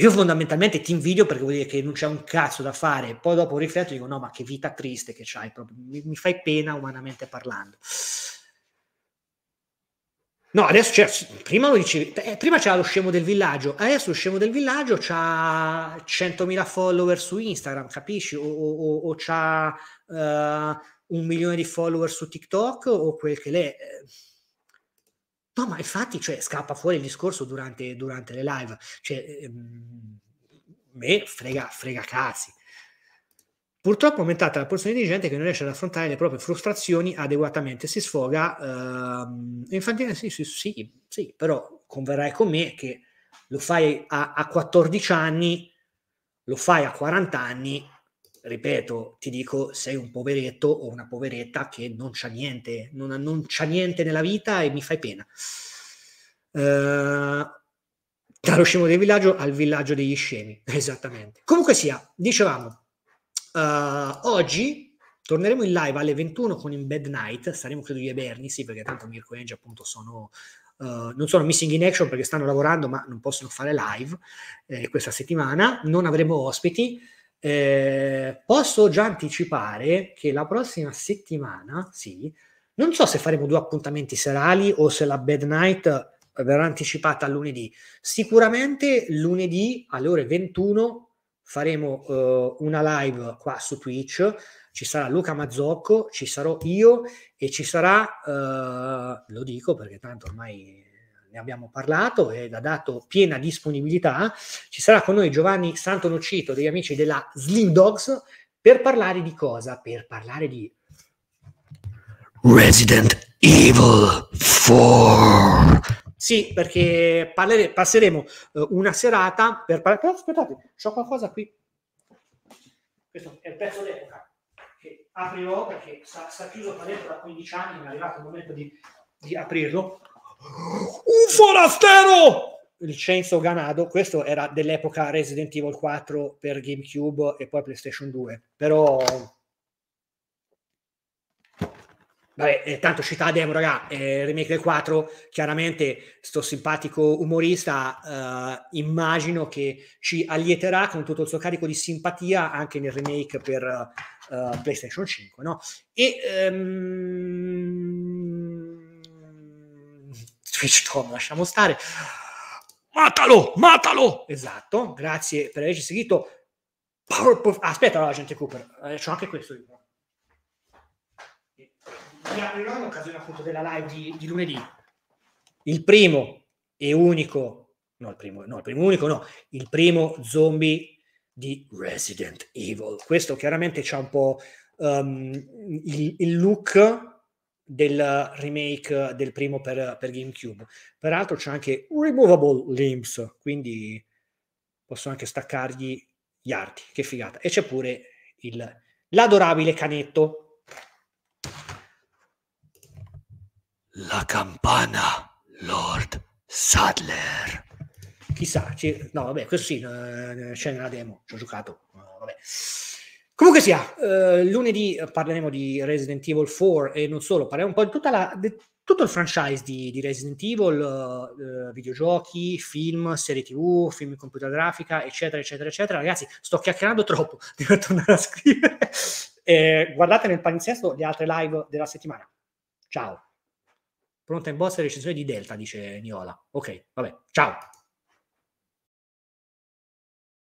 Io fondamentalmente ti invidio perché vuol dire che non c'è un cazzo da fare, poi dopo rifletto e dico no, ma che vita triste che c'hai, proprio. Mi, mi fai pena umanamente parlando. No, adesso c'è, cioè, prima, lo dicevi, eh, prima c'era lo scemo del villaggio, adesso lo scemo del villaggio c'ha 100.000 follower su Instagram, capisci? O, o, o, o ha uh, eh, un milione di follower su TikTok o quel che l'è. Eh. No, ma infatti cioè, scappa fuori il discorso durante, durante le live. Cioè, ehm, me frega, frega cazzi. Purtroppo è aumentata la porzione di gente che non riesce ad affrontare le proprie frustrazioni adeguatamente, si sfoga ehm, infantile, sì, sì, sì, sì, però converrai con me che lo fai a, a 14 anni, lo fai a 40 anni, ripeto, ti dico, sei un poveretto o una poveretta che non c'ha niente, non, non c'ha niente nella vita e mi fai pena. Uh, ehm, dallo scemo del villaggio al villaggio degli scemi, esattamente. Comunque sia, dicevamo, Uh, oggi torneremo in live alle 21 con in bed Night, saremo credo gli Eberni, sì, perché tanto Mirko e Angie appunto sono Uh, non sono missing in action perché stanno lavorando, ma non possono fare live eh, questa settimana. Non avremo ospiti. Eh, posso già anticipare che la prossima settimana, sì, non so se faremo due appuntamenti serali o se la bed Night verrà anticipata a lunedì. Sicuramente lunedì alle ore 21 faremo eh, una live qua su Twitch, ci sarà Luca Mazzocco, ci sarò io e ci sarà, eh, lo dico perché tanto ormai ne abbiamo parlato ed ha dato piena disponibilità, ci sarà con noi Giovanni Santonocito, degli amici della Slim Dogs, per parlare di cosa? Per parlare di Resident Evil 4. Sì, perché parlere, passeremo uh, una serata per parlare. Aspettate, ho qualcosa qui. Questo è il pezzo d'epoca che aprirò perché sta, sta chiuso qua dentro da 15 anni. È arrivato il momento di, di aprirlo. Un forastero! il Censo Ganado, questo era dell'epoca Resident Evil 4 per GameCube e poi PlayStation 2, però Vabbè, eh, tanto città demo, raga, eh, remake del 4, chiaramente sto simpatico umorista eh, immagino che ci allieterà con tutto il suo carico di simpatia anche nel remake per eh, PlayStation 5, no? E... Ehm... Switch Tom, lasciamo stare. Matalo, matalo! Esatto, grazie per averci seguito. Aspetta, allora, gente Cooper, eh, c'ho anche questo libro in occasione appunto della live di, di lunedì, il primo e unico, no il primo, no il primo unico, no, il primo zombie di Resident Evil. Questo chiaramente c'ha un po' um, il, il, look del remake del primo per, per GameCube. Peraltro c'è anche Removable Limbs, quindi posso anche staccargli gli arti, che figata. E c'è pure il, l'adorabile canetto La campana, Lord Sadler. Chissà, ci... no, vabbè, questo sì, eh, c'è nella demo, ci ho giocato. Eh, vabbè. Comunque sia, eh, lunedì eh, parleremo di Resident Evil 4 e non solo, parleremo un po' di, la, di tutto il franchise di, di Resident Evil, eh, videogiochi, film, serie tv, film in computer grafica, eccetera, eccetera, eccetera. Ragazzi, sto chiacchierando troppo, devo tornare a scrivere. Eh, guardate nel palinsesto le altre live della settimana. Ciao. Pronta in borsa la recessione di Delta, dice Niola. Ok, vabbè, ciao.